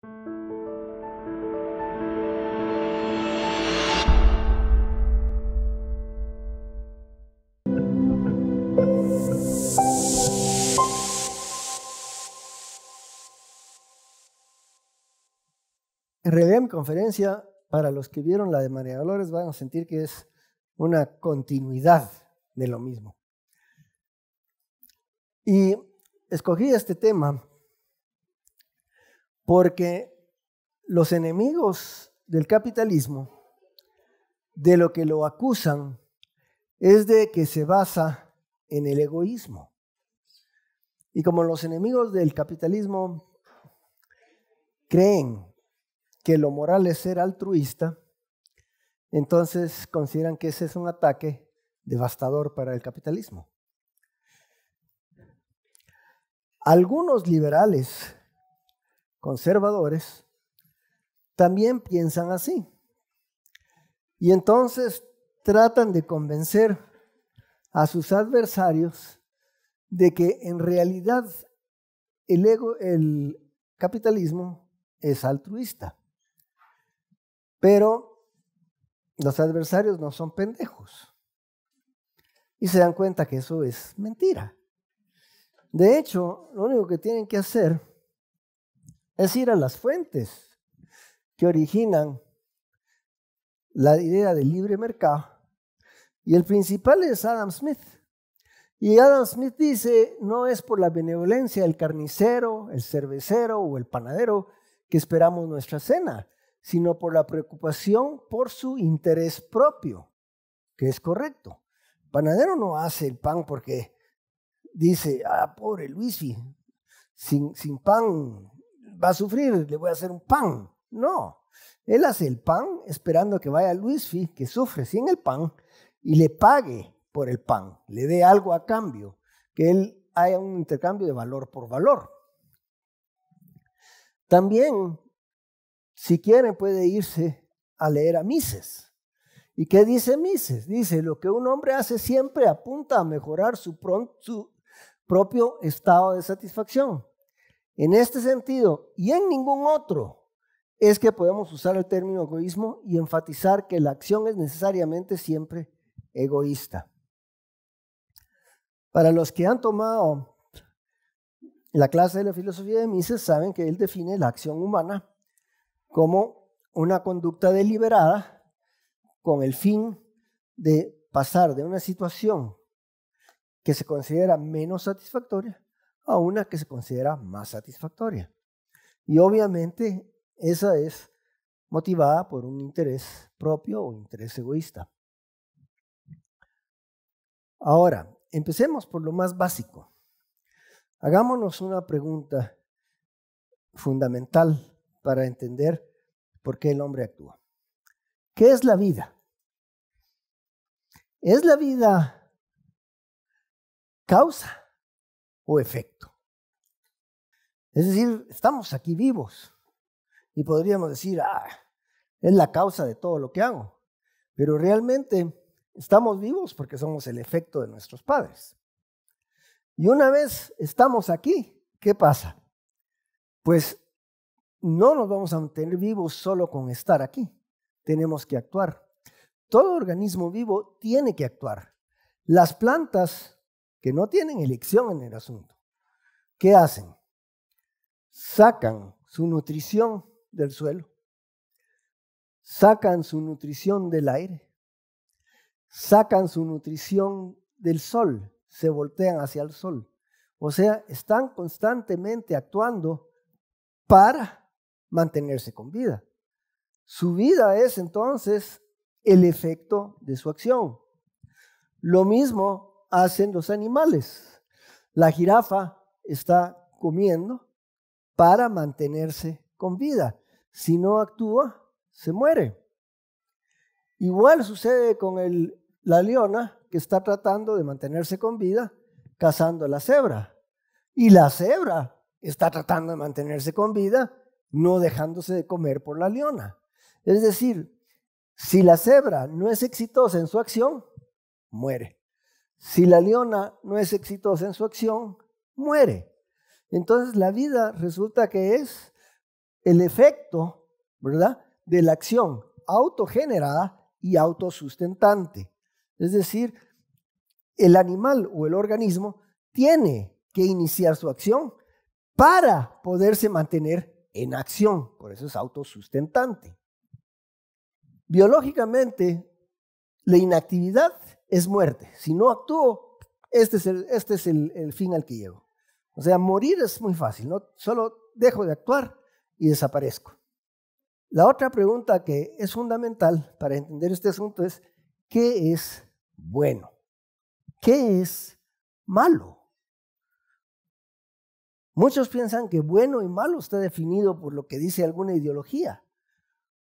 En realidad mi conferencia, para los que vieron la de María Dolores, van a sentir que es una continuidad de lo mismo. Y escogí este tema porque los enemigos del capitalismo, de lo que lo acusan, es de que se basa en el egoísmo. Y como los enemigos del capitalismo creen que lo moral es ser altruista, entonces consideran que ese es un ataque devastador para el capitalismo. Algunos liberales conservadores, también piensan así. Y entonces tratan de convencer a sus adversarios de que en realidad el, ego, el capitalismo es altruista. Pero los adversarios no son pendejos. Y se dan cuenta que eso es mentira. De hecho, lo único que tienen que hacer es ir a las fuentes que originan la idea del libre mercado. Y el principal es Adam Smith. Y Adam Smith dice, no es por la benevolencia del carnicero, el cervecero o el panadero que esperamos nuestra cena, sino por la preocupación por su interés propio, que es correcto. El panadero no hace el pan porque dice, ah, pobre Luisi, sin pan va a sufrir, le voy a hacer un pan. No, él hace el pan esperando que vaya Luisfi, que sufre sin el pan, y le pague por el pan, le dé algo a cambio, que él haya un intercambio de valor por valor. También, si quiere, puede irse a leer a Mises. ¿Y qué dice Mises? Dice, lo que un hombre hace siempre apunta a mejorar su propio estado de satisfacción. En este sentido y en ningún otro es que podemos usar el término egoísmo y enfatizar que la acción es necesariamente siempre egoísta. Para los que han tomado la clase de la filosofía de Mises, saben que él define la acción humana como una conducta deliberada con el fin de pasar de una situación que se considera menos satisfactoria a una que se considera más satisfactoria. Y obviamente esa es motivada por un interés propio o interés egoísta. Ahora, empecemos por lo más básico. Hagámonos una pregunta fundamental para entender por qué el hombre actúa. ¿Qué es la vida? ¿Es la vida causa o efecto. Es decir, estamos aquí vivos y podríamos decir, ah, es la causa de todo lo que hago, pero realmente estamos vivos porque somos el efecto de nuestros padres. Y una vez estamos aquí, ¿qué pasa? Pues no nos vamos a mantener vivos solo con estar aquí, tenemos que actuar. Todo organismo vivo tiene que actuar. Las plantas que no tienen elección en el asunto, ¿qué hacen? Sacan su nutrición del suelo, sacan su nutrición del aire, sacan su nutrición del sol, se voltean hacia el sol. O sea, están constantemente actuando para mantenerse con vida. Su vida es entonces el efecto de su acción. Lo mismo hacen los animales. La jirafa está comiendo para mantenerse con vida. Si no actúa, se muere. Igual sucede con el, la leona que está tratando de mantenerse con vida cazando a la cebra. Y la cebra está tratando de mantenerse con vida, no dejándose de comer por la leona. Es decir, si la cebra no es exitosa en su acción, muere. Si la leona no es exitosa en su acción, muere. Entonces la vida resulta que es el efecto, ¿verdad?, de la acción autogenerada y autosustentante. Es decir, el animal o el organismo tiene que iniciar su acción para poderse mantener en acción. Por eso es autosustentante. Biológicamente, la inactividad es muerte. Si no actúo, este es este el, fin al que llego. O sea, morir es muy fácil, ¿no? Solo dejo de actuar y desaparezco. La otra pregunta que es fundamental para entender este asunto es, ¿qué es bueno? ¿Qué es malo? Muchos piensan que bueno y malo está definido por lo que dice alguna ideología,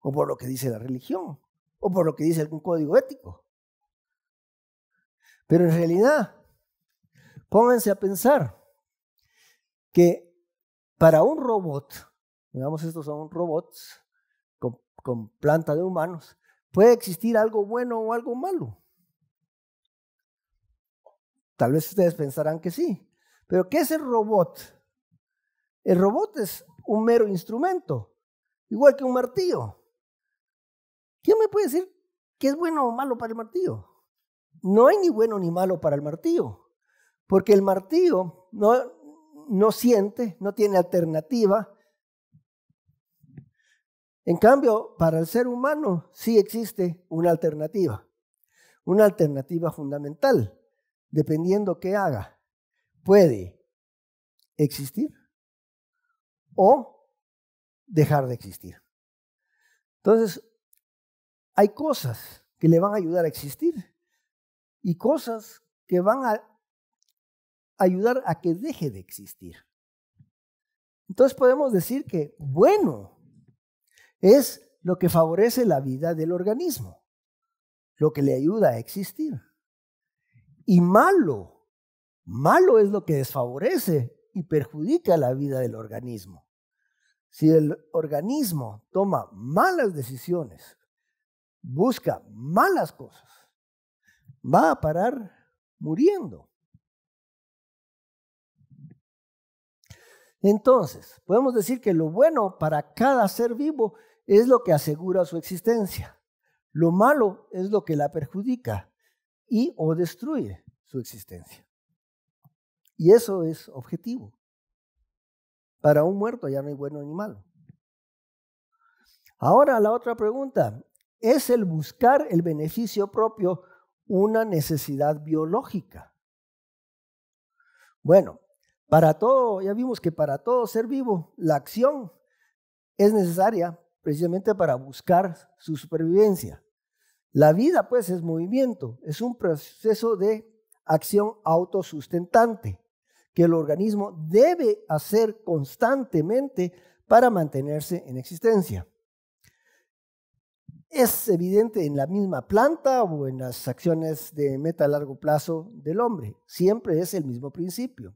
o por lo que dice la religión, o por lo que dice algún código ético. Pero en realidad, pónganse a pensar que para un robot, digamos estos son robots con, planta de humanos, puede existir algo bueno o algo malo. Tal vez ustedes pensarán que sí. Pero ¿qué es el robot? El robot es un mero instrumento, igual que un martillo. ¿Quién me puede decir qué es bueno o malo para el martillo? no hay ni bueno ni malo para el martillo, porque el martillo no, no siente, no tiene alternativa. En cambio, para el ser humano sí existe una alternativa, una alternativa fundamental, dependiendo qué haga. Puede existir o dejar de existir. Entonces, hay cosas que le van a ayudar a existir y cosas que van a ayudar a que deje de existir. Entonces podemos decir que bueno es lo que favorece la vida del organismo, lo que le ayuda a existir. Y malo, malo es lo que desfavorece y perjudica la vida del organismo. Si el organismo toma malas decisiones, busca malas cosas, va a parar muriendo. Entonces, podemos decir que lo bueno para cada ser vivo es lo que asegura su existencia. Lo malo es lo que la perjudica y o destruye su existencia. Y eso es objetivo. Para un muerto ya no hay bueno ni malo. Ahora la otra pregunta, ¿es el buscar el beneficio propio una necesidad biológica. Bueno, para todo, ya vimos que para todo ser vivo, la acción es necesaria precisamente para buscar su supervivencia. La vida, pues, es movimiento, es un proceso de acción autosustentante que el organismo debe hacer constantemente para mantenerse en existencia es evidente en la misma planta o en las acciones de meta a largo plazo del hombre. Siempre es el mismo principio.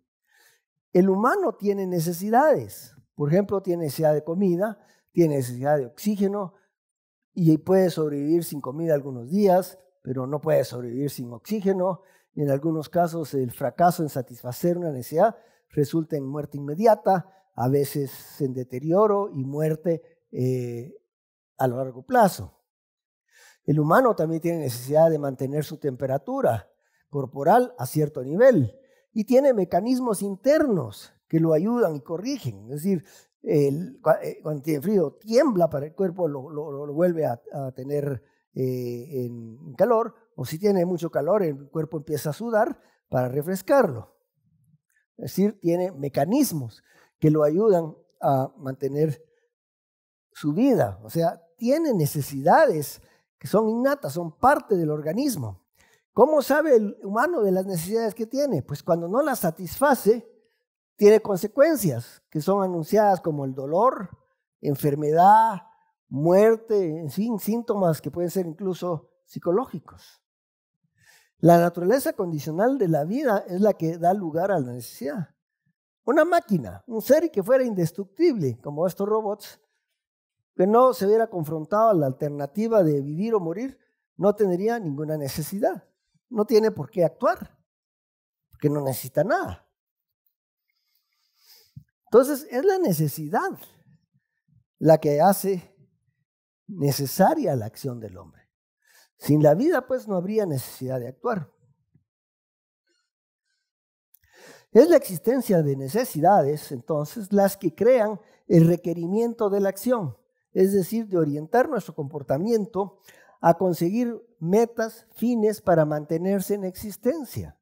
El humano tiene necesidades. Por ejemplo, tiene necesidad de comida, tiene necesidad de oxígeno y puede sobrevivir sin comida algunos días, pero no puede sobrevivir sin oxígeno. en algunos casos el fracaso en satisfacer una necesidad resulta en muerte inmediata, a veces en deterioro y muerte eh, a largo plazo. El humano también tiene necesidad de mantener su temperatura corporal a cierto nivel y tiene mecanismos internos que lo ayudan y corrigen. Es decir, el, eh, cuando tiene frío tiembla para el cuerpo, lo, vuelve a, tener eh, en calor, o si tiene mucho calor, el cuerpo empieza a sudar para refrescarlo. Es decir, tiene mecanismos que lo ayudan a mantener su vida. O sea, tiene necesidades que son innatas, son parte del organismo. ¿Cómo sabe el humano de las necesidades que tiene? Pues cuando no las satisface, tiene consecuencias que son anunciadas como el dolor, enfermedad, muerte, sin síntomas que pueden ser incluso psicológicos. La naturaleza condicional de la vida es la que da lugar a la necesidad. Una máquina, un ser que fuera indestructible, como estos robots, que no se hubiera confrontado a la alternativa de vivir o morir, no tendría ninguna necesidad. No tiene por qué actuar, porque no necesita nada. Entonces es la necesidad la que hace necesaria la acción del hombre. Sin la vida, pues, no habría necesidad de actuar. Es la existencia de necesidades, entonces, las que crean el requerimiento de la acción es decir, de orientar nuestro comportamiento a conseguir metas, fines para mantenerse en existencia.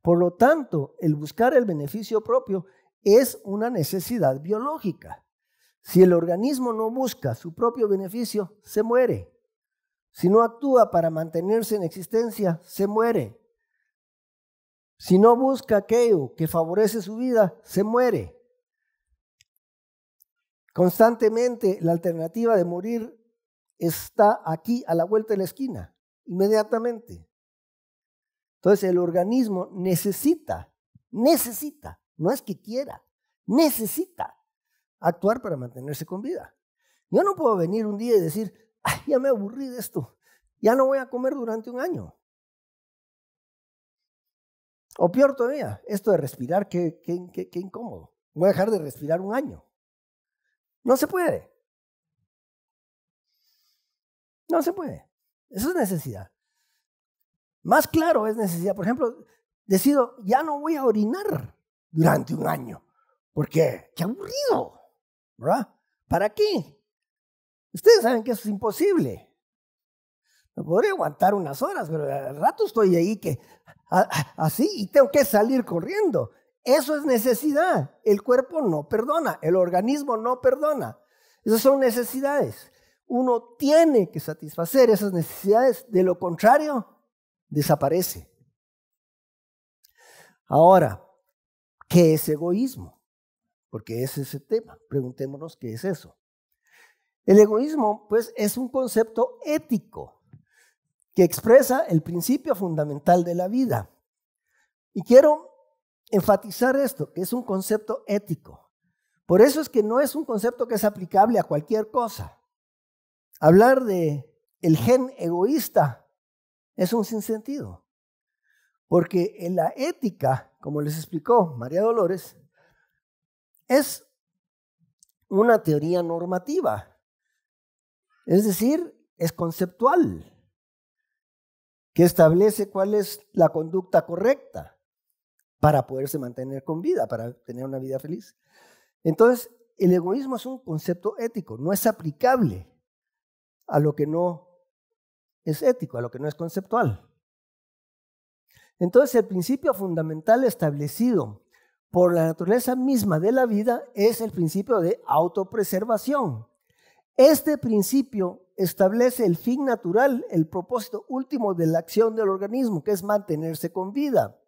Por lo tanto, el buscar el beneficio propio es una necesidad biológica. Si el organismo no busca su propio beneficio, se muere. Si no actúa para mantenerse en existencia, se muere. Si no busca aquello que favorece su vida, se muere. Constantemente la alternativa de morir está aquí, a la vuelta de la esquina, inmediatamente. Entonces el organismo necesita, necesita, no es que quiera, necesita actuar para mantenerse con vida. Yo no puedo venir un día y decir, ya me aburrí de esto, ya no voy a comer durante un año. O peor todavía, esto de respirar, qué, qué, qué, qué incómodo. Voy a dejar de respirar un año. No se puede. No se puede. Eso es necesidad. Más claro es necesidad. Por ejemplo, decido, ya no voy a orinar durante un año. Porque qué aburrido. ¿Verdad? ¿Para qué? Ustedes saben que eso es imposible. Me podría aguantar unas horas, pero al rato estoy ahí que así y tengo que salir corriendo. Eso es necesidad. El cuerpo no perdona, el organismo no perdona. Esas son necesidades. Uno tiene que satisfacer esas necesidades, de lo contrario, desaparece. Ahora, ¿qué es egoísmo? Porque es ese tema. Preguntémonos qué es eso. El egoísmo, pues, es un concepto ético que expresa el principio fundamental de la vida. Y quiero enfatizar esto, que es un concepto ético. Por eso es que no es un concepto que es aplicable a cualquier cosa. Hablar de el gen egoísta es un sinsentido. Porque en la ética, como les explicó María Dolores, es una teoría normativa. Es decir, es conceptual, que establece cuál es la conducta correcta para poderse mantener con vida, para tener una vida feliz. Entonces, el egoísmo es un concepto ético, no es aplicable a lo que no es ético, a lo que no es conceptual. Entonces, el principio fundamental establecido por la naturaleza misma de la vida es el principio de autopreservación. Este principio establece el fin natural, el propósito último de la acción del organismo, que es mantenerse con vida.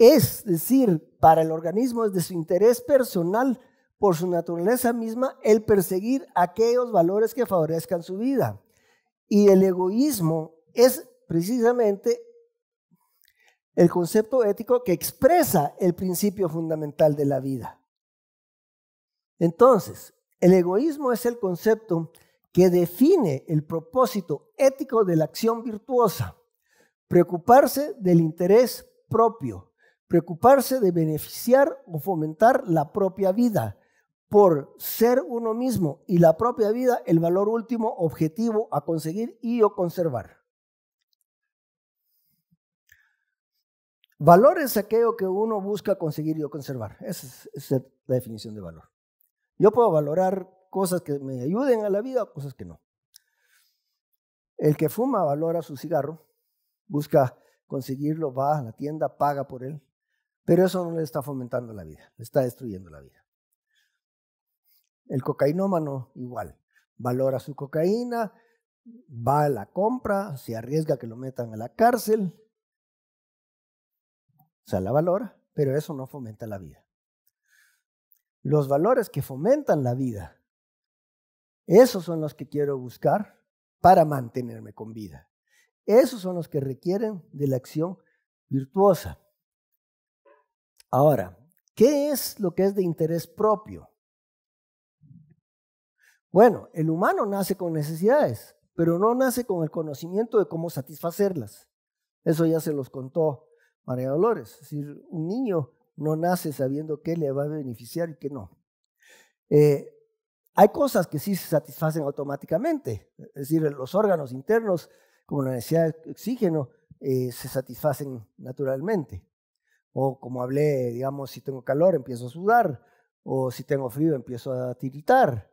Es decir, para el organismo es de su interés personal, por su naturaleza misma, el perseguir aquellos valores que favorezcan su vida. Y el egoísmo es precisamente el concepto ético que expresa el principio fundamental de la vida. Entonces, el egoísmo es el concepto que define el propósito ético de la acción virtuosa, preocuparse del interés propio, preocuparse de beneficiar o fomentar la propia vida por ser uno mismo y la propia vida el valor último objetivo a conseguir y o conservar. Valor es aquello que uno busca conseguir y o conservar. Esa es, la definición de valor. Yo puedo valorar cosas que me ayuden a la vida cosas que no. El que fuma valora su cigarro, busca conseguirlo, va a la tienda, paga por él, pero eso no le está fomentando la vida, le está destruyendo la vida. El cocainómano igual, valora su cocaína, va a la compra, se arriesga que lo metan a la cárcel, o sea, la valora, pero eso no fomenta la vida. Los valores que fomentan la vida, esos son los que quiero buscar para mantenerme con vida. Esos son los que requieren de la acción virtuosa. Ahora, ¿qué es lo que es de interés propio? Bueno, el humano nace con necesidades, pero no nace con el conocimiento de cómo satisfacerlas. Eso ya se los contó María Dolores. Es decir, un niño no nace sabiendo qué le va a beneficiar y qué no. Eh, hay cosas que sí se satisfacen automáticamente, es decir, los órganos internos, como la necesidad de oxígeno, eh, se satisfacen naturalmente. O como hablé, digamos, si tengo calor empiezo a sudar, o si tengo frío empiezo a tiritar,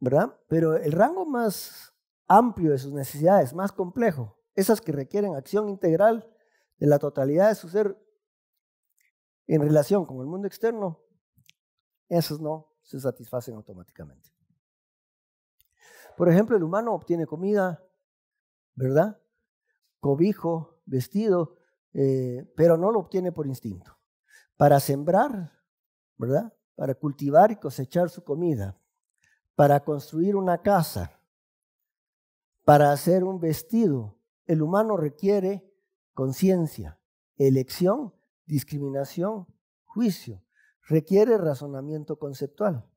¿verdad? Pero el rango más amplio de sus necesidades, más complejo, esas que requieren acción integral de la totalidad de su ser en relación con el mundo externo, esas no se satisfacen automáticamente. Por ejemplo, el humano obtiene comida, ¿verdad? Cobijo, vestido, eh, pero no lo obtiene por instinto. Para sembrar, ¿verdad? Para cultivar y cosechar su comida, para construir una casa, para hacer un vestido, el humano requiere conciencia, elección, discriminación, juicio, requiere razonamiento conceptual,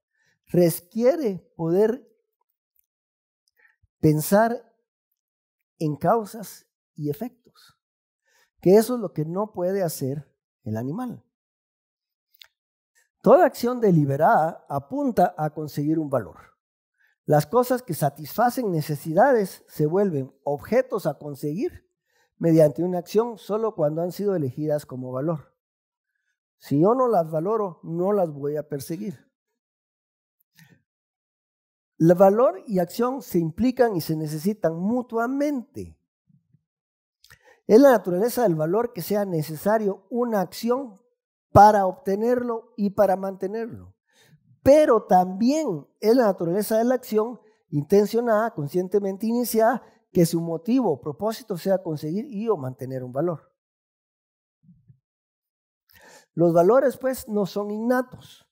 requiere poder pensar en causas y efectos que eso es lo que no puede hacer el animal. Toda acción deliberada apunta a conseguir un valor. Las cosas que satisfacen necesidades se vuelven objetos a conseguir mediante una acción solo cuando han sido elegidas como valor. Si yo no las valoro, no las voy a perseguir. El valor y acción se implican y se necesitan mutuamente. Es la naturaleza del valor que sea necesario una acción para obtenerlo y para mantenerlo. Pero también es la naturaleza de la acción intencionada, conscientemente iniciada, que su motivo o propósito sea conseguir y o mantener un valor. Los valores pues no son innatos.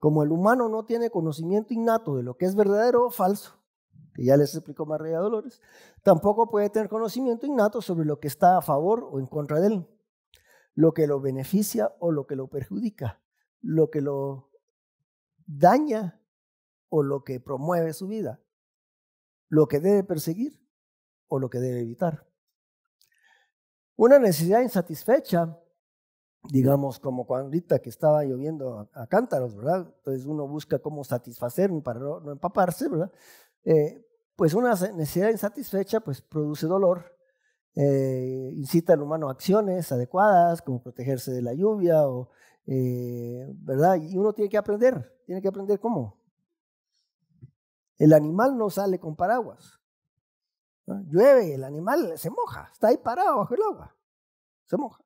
Como el humano no tiene conocimiento innato de lo que es verdadero o falso, que ya les explicó María Dolores, tampoco puede tener conocimiento innato sobre lo que está a favor o en contra de él, lo que lo beneficia o lo que lo perjudica, lo que lo daña o lo que promueve su vida, lo que debe perseguir o lo que debe evitar. Una necesidad insatisfecha, digamos como cuando ahorita que estaba lloviendo a, cántaros, ¿verdad? Entonces uno busca cómo satisfacer para no empaparse, ¿verdad? Eh, pues una necesidad insatisfecha pues, produce dolor, eh, incita al humano a acciones adecuadas, como protegerse de la lluvia, o, eh, ¿verdad? Y uno tiene que aprender, tiene que aprender cómo. El animal no sale con paraguas. Llueve, el animal se moja, está ahí parado bajo el agua, se moja.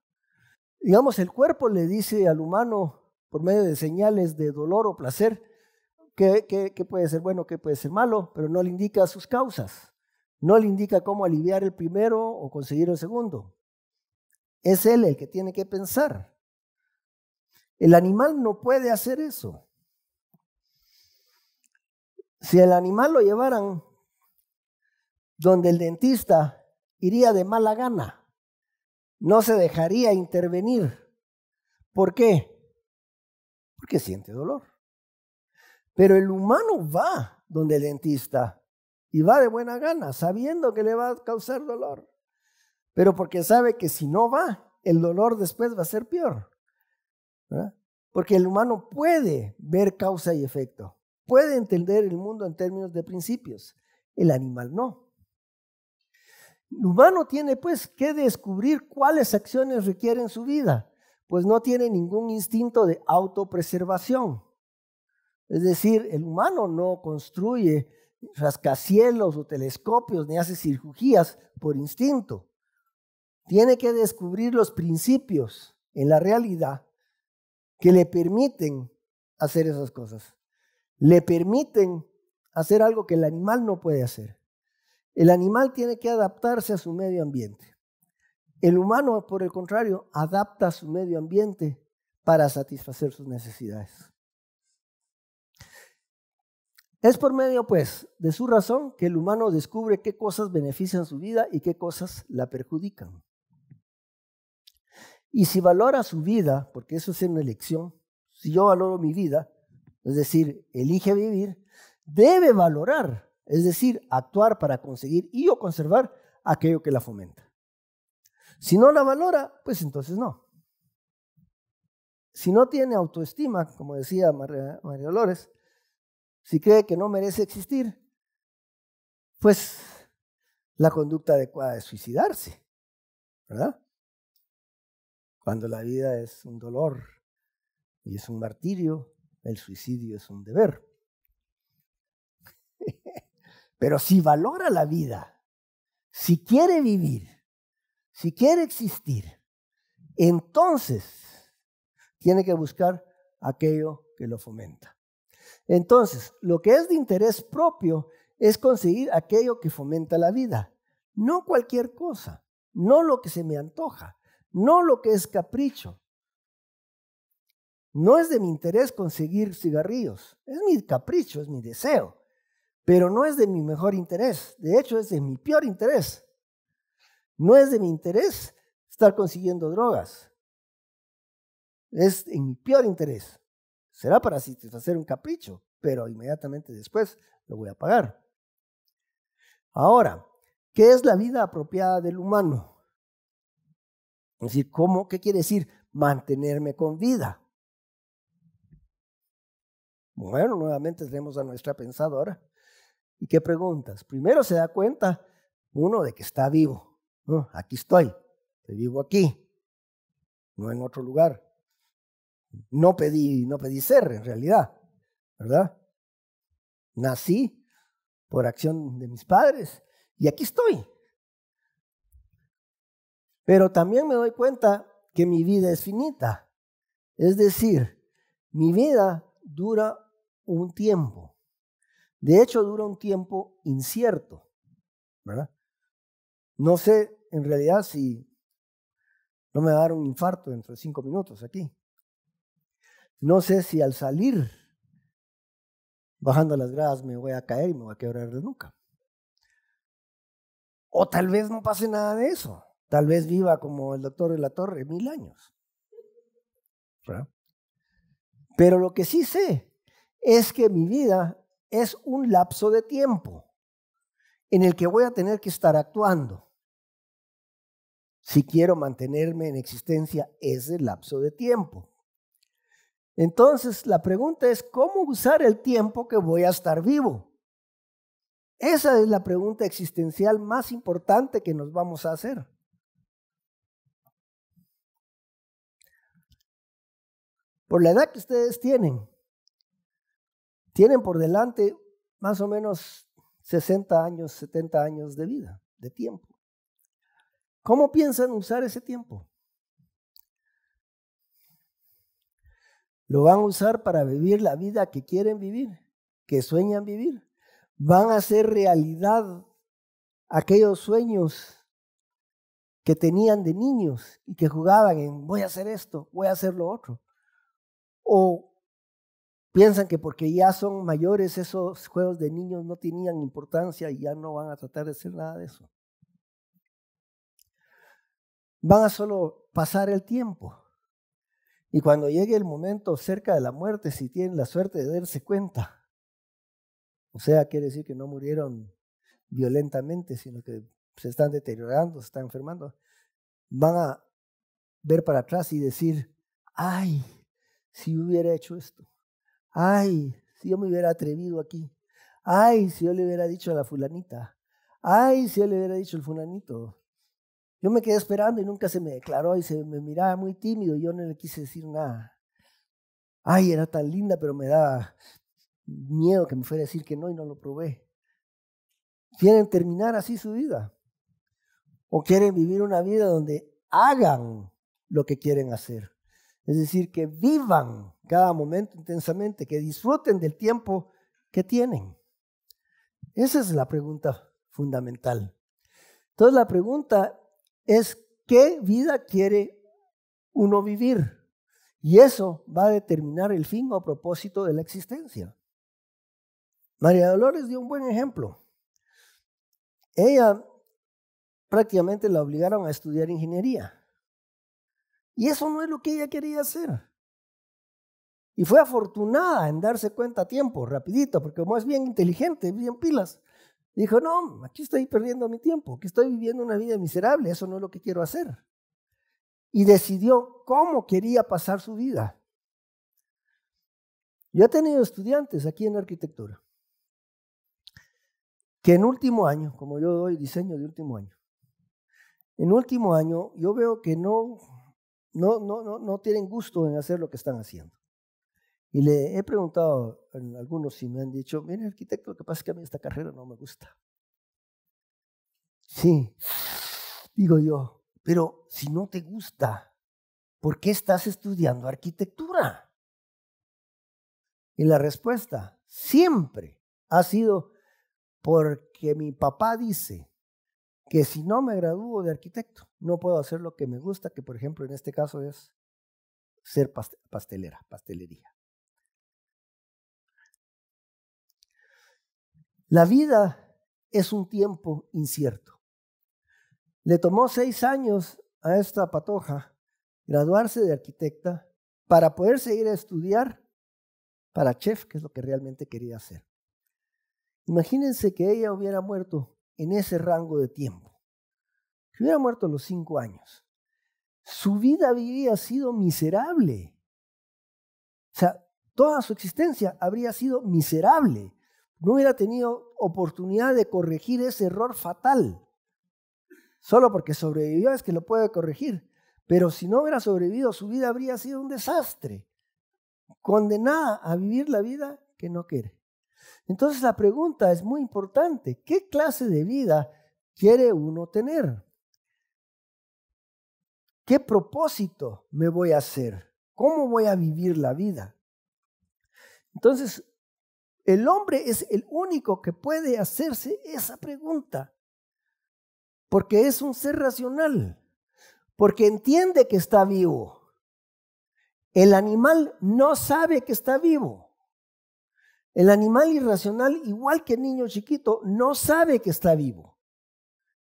Digamos, el cuerpo le dice al humano, por medio de señales de dolor o placer, ¿Qué puede ser bueno, ¿Qué puede ser malo, pero no le indica sus causas. No le indica cómo aliviar el primero o conseguir el segundo. Es él el que tiene que pensar. El animal no puede hacer eso. Si el animal lo llevaran donde el dentista iría de mala gana, no se dejaría intervenir. ¿Por qué? Porque siente dolor. Pero el humano va donde el dentista y va de buena gana, sabiendo que le va a causar dolor. Pero porque sabe que si no va, el dolor después va a ser peor. Porque el humano puede ver causa y efecto, puede entender el mundo en términos de principios, el animal no. El humano tiene pues que descubrir cuáles acciones requieren su vida, pues no tiene ningún instinto de autopreservación. Es decir, el humano no construye rascacielos o telescopios ni hace cirugías por instinto. Tiene que descubrir los principios en la realidad que le permiten hacer esas cosas. Le permiten hacer algo que el animal no puede hacer. El animal tiene que adaptarse a su medio ambiente. El humano, por el contrario, adapta a su medio ambiente para satisfacer sus necesidades. Es por medio, pues, de su razón que el humano descubre qué cosas benefician su vida y qué cosas la perjudican. Y si valora su vida, porque eso es una elección, si yo valoro mi vida, es decir, elige vivir, debe valorar, es decir, actuar para conseguir y o conservar aquello que la fomenta. Si no la valora, pues entonces no. Si no tiene autoestima, como decía María Dolores, si cree que no merece existir, pues la conducta adecuada es suicidarse, ¿verdad? Cuando la vida es un dolor y es un martirio, el suicidio es un deber. Pero si valora la vida, si quiere vivir, si quiere existir, entonces tiene que buscar aquello que lo fomenta. Entonces, lo que es de interés propio es conseguir aquello que fomenta la vida, no cualquier cosa, no lo que se me antoja, no lo que es capricho. No es de mi interés conseguir cigarrillos, es mi capricho, es mi deseo, pero no es de mi mejor interés, de hecho es de mi peor interés. No es de mi interés estar consiguiendo drogas, es en mi peor interés. Será para satisfacer un capricho, pero inmediatamente después lo voy a pagar. Ahora, ¿qué es la vida apropiada del humano? Es decir, ¿cómo? ¿Qué quiere decir mantenerme con vida? Bueno, nuevamente tenemos a nuestra pensadora. ¿Y qué preguntas? Primero se da cuenta uno de que está vivo. Aquí estoy, estoy vivo aquí, no en otro lugar. No pedí, no pedí ser en realidad, ¿verdad? Nací por acción de mis padres y aquí estoy. Pero también me doy cuenta que mi vida es finita. Es decir, mi vida dura un tiempo. De hecho, dura un tiempo incierto, ¿verdad? No sé en realidad si no me va a dar un infarto dentro de cinco minutos aquí. No sé si al salir, bajando las gradas, me voy a caer y me voy a quebrar de nuca. O tal vez no pase nada de eso. Tal vez viva como el doctor de la torre mil años. Pero lo que sí sé es que mi vida es un lapso de tiempo en el que voy a tener que estar actuando. Si quiero mantenerme en existencia ese lapso de tiempo. Entonces, la pregunta es, ¿cómo usar el tiempo que voy a estar vivo? Esa es la pregunta existencial más importante que nos vamos a hacer. Por la edad que ustedes tienen, tienen por delante más o menos 60 años, 70 años de vida, de tiempo. ¿Cómo piensan usar ese tiempo? Lo van a usar para vivir la vida que quieren vivir, que sueñan vivir. Van a hacer realidad aquellos sueños que tenían de niños y que jugaban en voy a hacer esto, voy a hacer lo otro. O piensan que porque ya son mayores esos juegos de niños no tenían importancia y ya no van a tratar de hacer nada de eso. Van a solo pasar el tiempo. Y cuando llegue el momento cerca de la muerte, si tienen la suerte de darse cuenta, o sea, quiere decir que no murieron violentamente, sino que se están deteriorando, se están enfermando, van a ver para atrás y decir, ay, si hubiera hecho esto, ay, si yo me hubiera atrevido aquí, ay, si yo le hubiera dicho a la fulanita, ay, si yo le hubiera dicho al fulanito, yo me quedé esperando y nunca se me declaró y se me miraba muy tímido y yo no le quise decir nada. Ay, era tan linda, pero me daba miedo que me fuera a decir que no y no lo probé. Quieren terminar así su vida. O quieren vivir una vida donde hagan lo que quieren hacer. Es decir, que vivan cada momento intensamente, que disfruten del tiempo que tienen. Esa es la pregunta fundamental. Entonces la pregunta es qué vida quiere uno vivir. Y eso va a determinar el fin o propósito de la existencia. María Dolores dio un buen ejemplo. Ella prácticamente la obligaron a estudiar ingeniería. Y eso no es lo que ella quería hacer. Y fue afortunada en darse cuenta a tiempo, rapidito, porque como es bien inteligente, bien pilas, Dijo, no, aquí estoy perdiendo mi tiempo, que estoy viviendo una vida miserable, eso no es lo que quiero hacer. Y decidió cómo quería pasar su vida. Yo he tenido estudiantes aquí en arquitectura que en último año, como yo doy diseño de último año, en último año yo veo que no, no, no, no, no tienen gusto en hacer lo que están haciendo. Y le he preguntado a algunos si me han dicho, mire arquitecto, lo que pasa es que a mí esta carrera no me gusta. Sí, digo yo, pero si no te gusta, ¿por qué estás estudiando arquitectura? Y la respuesta siempre ha sido porque mi papá dice que si no me gradúo de arquitecto, no puedo hacer lo que me gusta, que por ejemplo en este caso es ser pastelera, pastelería. La vida es un tiempo incierto. Le tomó seis años a esta patoja graduarse de arquitecta para poder seguir a estudiar para chef, que es lo que realmente quería hacer. Imagínense que ella hubiera muerto en ese rango de tiempo, que hubiera muerto a los cinco años. Su vida habría sido miserable. O sea, toda su existencia habría sido miserable no hubiera tenido oportunidad de corregir ese error fatal. Solo porque sobrevivió es que lo puede corregir. Pero si no hubiera sobrevivido, su vida habría sido un desastre. Condenada a vivir la vida que no quiere. Entonces la pregunta es muy importante. ¿Qué clase de vida quiere uno tener? ¿Qué propósito me voy a hacer? ¿Cómo voy a vivir la vida? Entonces, el hombre es el único que puede hacerse esa pregunta, porque es un ser racional, porque entiende que está vivo. El animal no sabe que está vivo. El animal irracional, igual que el niño chiquito, no sabe que está vivo.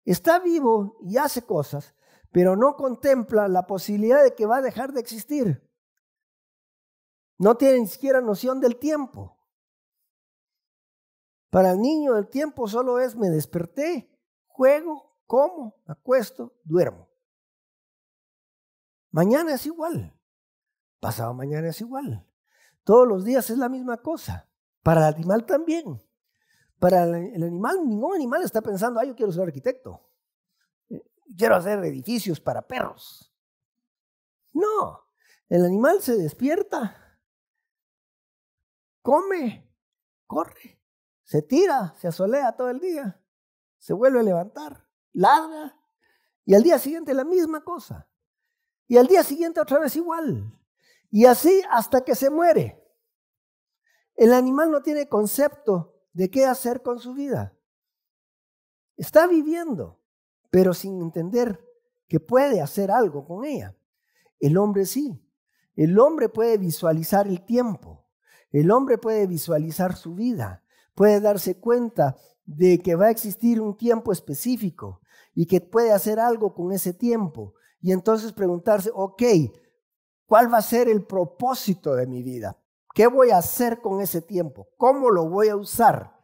Está vivo y hace cosas, pero no contempla la posibilidad de que va a dejar de existir. No tiene ni siquiera noción del tiempo. Para el niño el tiempo solo es me desperté, juego, como, acuesto, duermo. Mañana es igual. Pasado mañana es igual. Todos los días es la misma cosa. Para el animal también. Para el animal, ningún animal está pensando, ah, yo quiero ser arquitecto. Eh, quiero hacer edificios para perros. No. El animal se despierta, come, corre, se tira, se asolea todo el día, se vuelve a levantar, larga, y al día siguiente la misma cosa. Y al día siguiente otra vez igual. Y así hasta que se muere. El animal no tiene concepto de qué hacer con su vida. Está viviendo, pero sin entender que puede hacer algo con ella. El hombre sí. El hombre puede visualizar el tiempo. El hombre puede visualizar su vida puede darse cuenta de que va a existir un tiempo específico y que puede hacer algo con ese tiempo. Y entonces preguntarse, ok, ¿cuál va a ser el propósito de mi vida? ¿Qué voy a hacer con ese tiempo? ¿Cómo lo voy a usar?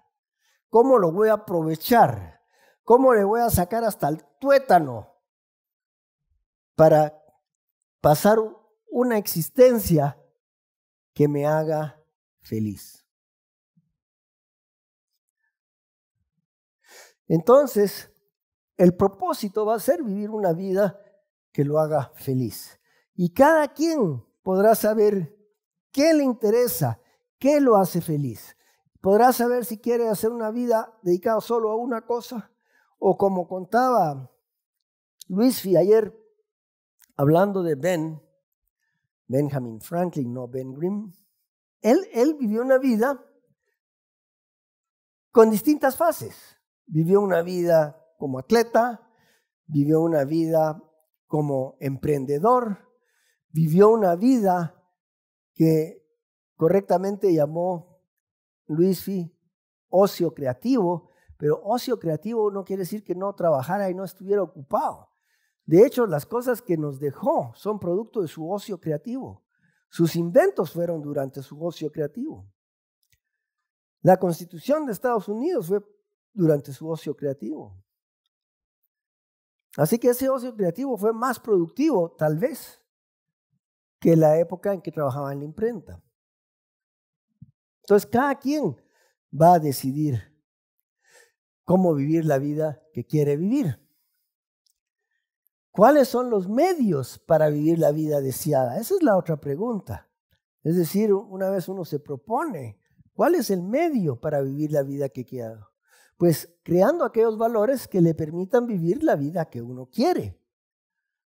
¿Cómo lo voy a aprovechar? ¿Cómo le voy a sacar hasta el tuétano para pasar una existencia que me haga feliz? Entonces, el propósito va a ser vivir una vida que lo haga feliz. Y cada quien podrá saber qué le interesa, qué lo hace feliz. Podrá saber si quiere hacer una vida dedicada solo a una cosa o como contaba Luis Fi hablando de Ben, Benjamin Franklin, no Ben Grimm, él vivió una vida con distintas fases. Vivió una vida como atleta, vivió una vida como emprendedor, vivió una vida que correctamente llamó Luis Fi ocio creativo, pero ocio creativo no quiere decir que no trabajara y no estuviera ocupado. De hecho, las cosas que nos dejó son producto de su ocio creativo. Sus inventos fueron durante su ocio creativo. La constitución de Estados Unidos fue durante su ocio creativo. Así que ese ocio creativo fue más productivo, tal vez, que la época en que trabajaba en la imprenta. Entonces, cada quien va a decidir cómo vivir la vida que quiere vivir. ¿Cuáles son los medios para vivir la vida deseada? Esa es la otra pregunta. Es decir, una vez uno se propone, ¿cuál es el medio para vivir la vida que quiero? Pues creando aquellos valores que le permitan vivir la vida que uno quiere.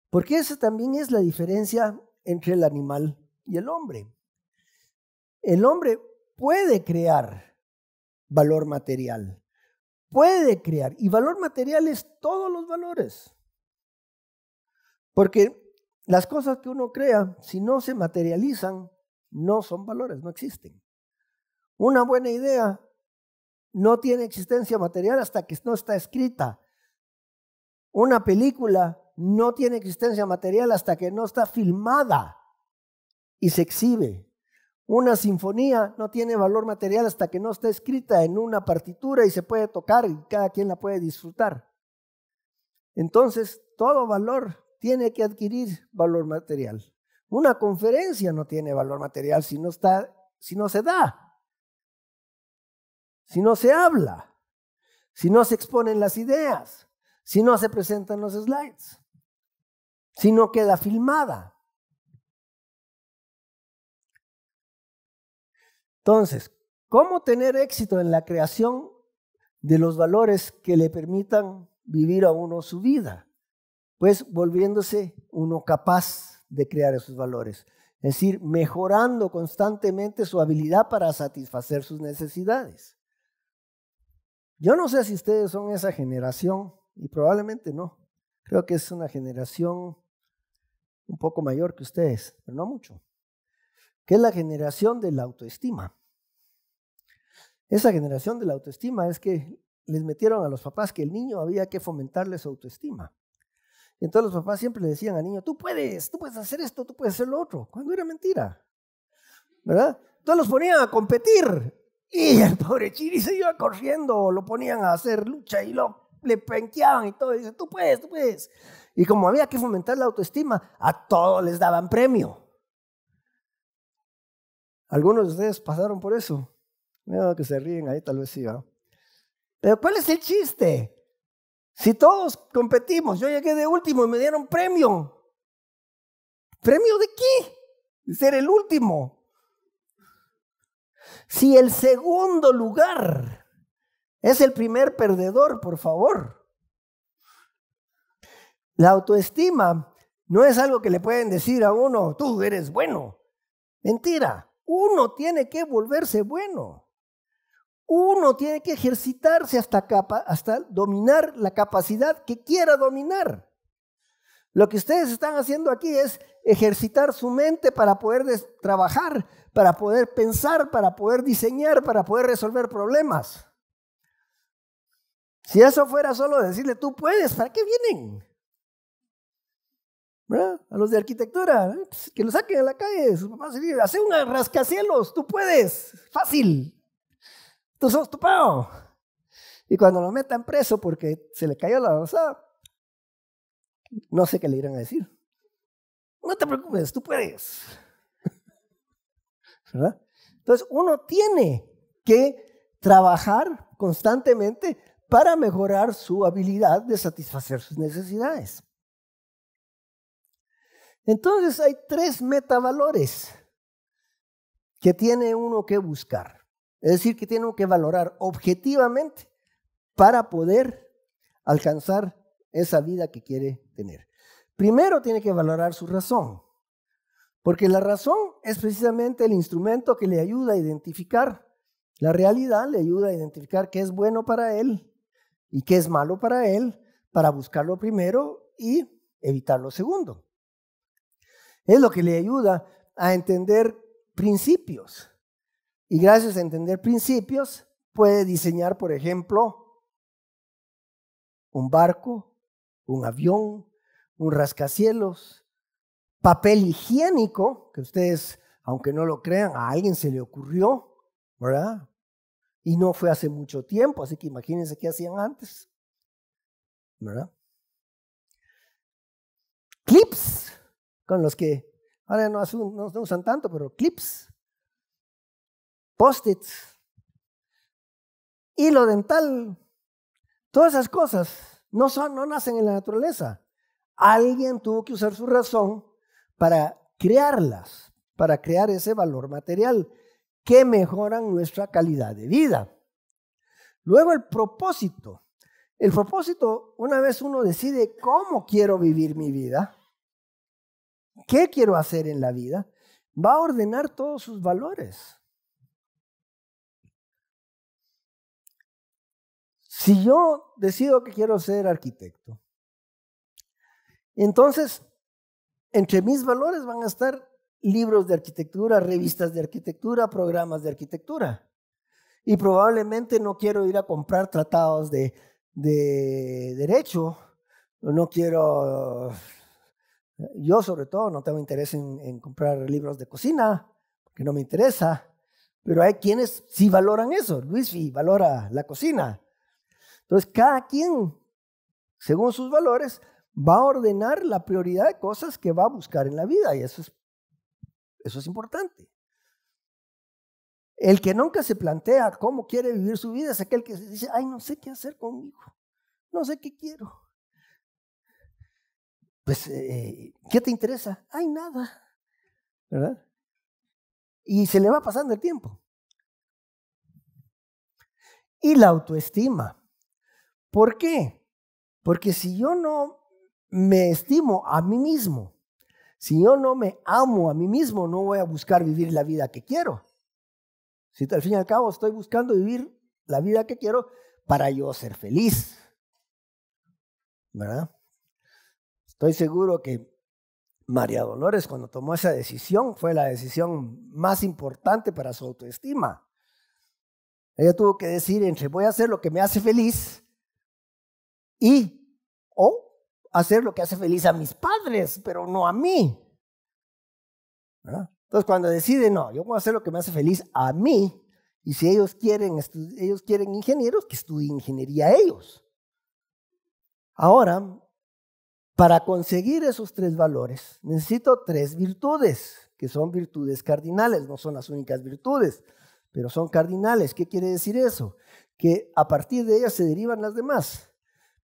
Porque esa también es la diferencia entre el animal y el hombre. El hombre puede crear valor material, puede crear, y valor material es todos los valores. Porque las cosas que uno crea, si no se materializan, no son valores, no existen. Una buena idea no tiene existencia material hasta que no está escrita. Una película no tiene existencia material hasta que no está filmada y se exhibe. Una sinfonía no tiene valor material hasta que no está escrita en una partitura y se puede tocar y cada quien la puede disfrutar. Entonces, todo valor tiene que adquirir valor material. Una conferencia no tiene valor material si no, está, si no se da si no se habla, si no se exponen las ideas, si no se presentan los slides, si no queda filmada. Entonces, ¿cómo tener éxito en la creación de los valores que le permitan vivir a uno su vida? Pues volviéndose uno capaz de crear esos valores, es decir, mejorando constantemente su habilidad para satisfacer sus necesidades. Yo no sé si ustedes son esa generación, y probablemente no. Creo que es una generación un poco mayor que ustedes, pero no mucho. Que es la generación de la autoestima. Esa generación de la autoestima es que les metieron a los papás que el niño había que fomentarle su autoestima. Entonces los papás siempre le decían al niño, tú puedes, tú puedes hacer esto, tú puedes hacer lo otro, cuando era mentira. ¿Verdad? Entonces los ponían a competir y el pobre Chiri se iba corriendo, lo ponían a hacer lucha y lo, le penqueaban y todo. Y dice, tú puedes, tú puedes. Y como había que fomentar la autoestima, a todos les daban premio. Algunos de ustedes pasaron por eso. Mira que se ríen ahí, tal vez sí. Pero ¿cuál es el chiste? Si todos competimos, yo llegué de último y me dieron premio. ¿Premio de qué? De ser el último. Si el segundo lugar es el primer perdedor, por favor. La autoestima no es algo que le pueden decir a uno, tú eres bueno. Mentira, uno tiene que volverse bueno. Uno tiene que ejercitarse hasta, hasta dominar la capacidad que quiera dominar. Lo que ustedes están haciendo aquí es ejercitar su mente para poder trabajar para poder pensar, para poder diseñar, para poder resolver problemas. Si eso fuera solo decirle, tú puedes, ¿para qué vienen? ¿Verdad? A los de arquitectura, ¿eh? pues, que lo saquen a la calle, su papá se hace un rascacielos, tú puedes, fácil, tú sos tu Y cuando lo metan preso porque se le cayó la basada, no sé qué le irán a decir. No te preocupes, tú puedes. Entonces uno tiene que trabajar constantemente para mejorar su habilidad de satisfacer sus necesidades. Entonces hay tres metavalores que tiene uno que buscar. Es decir, que tiene uno que valorar objetivamente para poder alcanzar esa vida que quiere tener. Primero tiene que valorar su razón. Porque la razón es precisamente el instrumento que le ayuda a identificar la realidad, le ayuda a identificar qué es bueno para él y qué es malo para él, para buscar lo primero y evitar lo segundo. Es lo que le ayuda a entender principios. Y gracias a entender principios puede diseñar, por ejemplo, un barco, un avión, un rascacielos, papel higiénico, que ustedes, aunque no lo crean, a alguien se le ocurrió, ¿verdad? Y no fue hace mucho tiempo, así que imagínense qué hacían antes, ¿verdad? Clips, con los que ahora no, usan tanto, pero clips, post-its, hilo dental, todas esas cosas no, son, no nacen en la naturaleza. Alguien tuvo que usar su razón para crearlas, para crear ese valor material que mejoran nuestra calidad de vida. Luego el propósito. El propósito, una vez uno decide cómo quiero vivir mi vida, qué quiero hacer en la vida, va a ordenar todos sus valores. Si yo decido que quiero ser arquitecto, entonces entre mis valores van a estar libros de arquitectura, revistas de arquitectura, programas de arquitectura. Y probablemente no quiero ir a comprar tratados de, de derecho, no quiero, yo sobre todo no tengo interés en, comprar libros de cocina, porque no me interesa, pero hay quienes sí valoran eso. Luis valora la cocina. Entonces, cada quien, según sus valores, va a ordenar la prioridad de cosas que va a buscar en la vida y eso es, eso es importante. El que nunca se plantea cómo quiere vivir su vida es aquel que se dice, ay, no sé qué hacer conmigo, no sé qué quiero. Pues, eh, ¿qué te interesa? Ay, nada, ¿verdad? Y se le va pasando el tiempo. Y la autoestima. ¿Por qué? Porque si yo no me estimo a mí mismo. Si yo no me amo a mí mismo, no voy a buscar vivir la vida que quiero. Si al fin y al cabo estoy buscando vivir la vida que quiero para yo ser feliz. ¿Verdad? Estoy seguro que María Dolores cuando tomó esa decisión fue la decisión más importante para su autoestima. Ella tuvo que decir entre voy a hacer lo que me hace feliz y o hacer lo que hace feliz a mis padres, pero no a mí. Entonces, cuando decide, no, yo voy a hacer lo que me hace feliz a mí, y si ellos quieren, ellos quieren ingenieros, que estudien ingeniería ellos. Ahora, para conseguir esos tres valores, necesito tres virtudes, que son virtudes cardinales, no son las únicas virtudes, pero son cardinales. ¿Qué quiere decir eso? Que a partir de ellas se derivan las demás.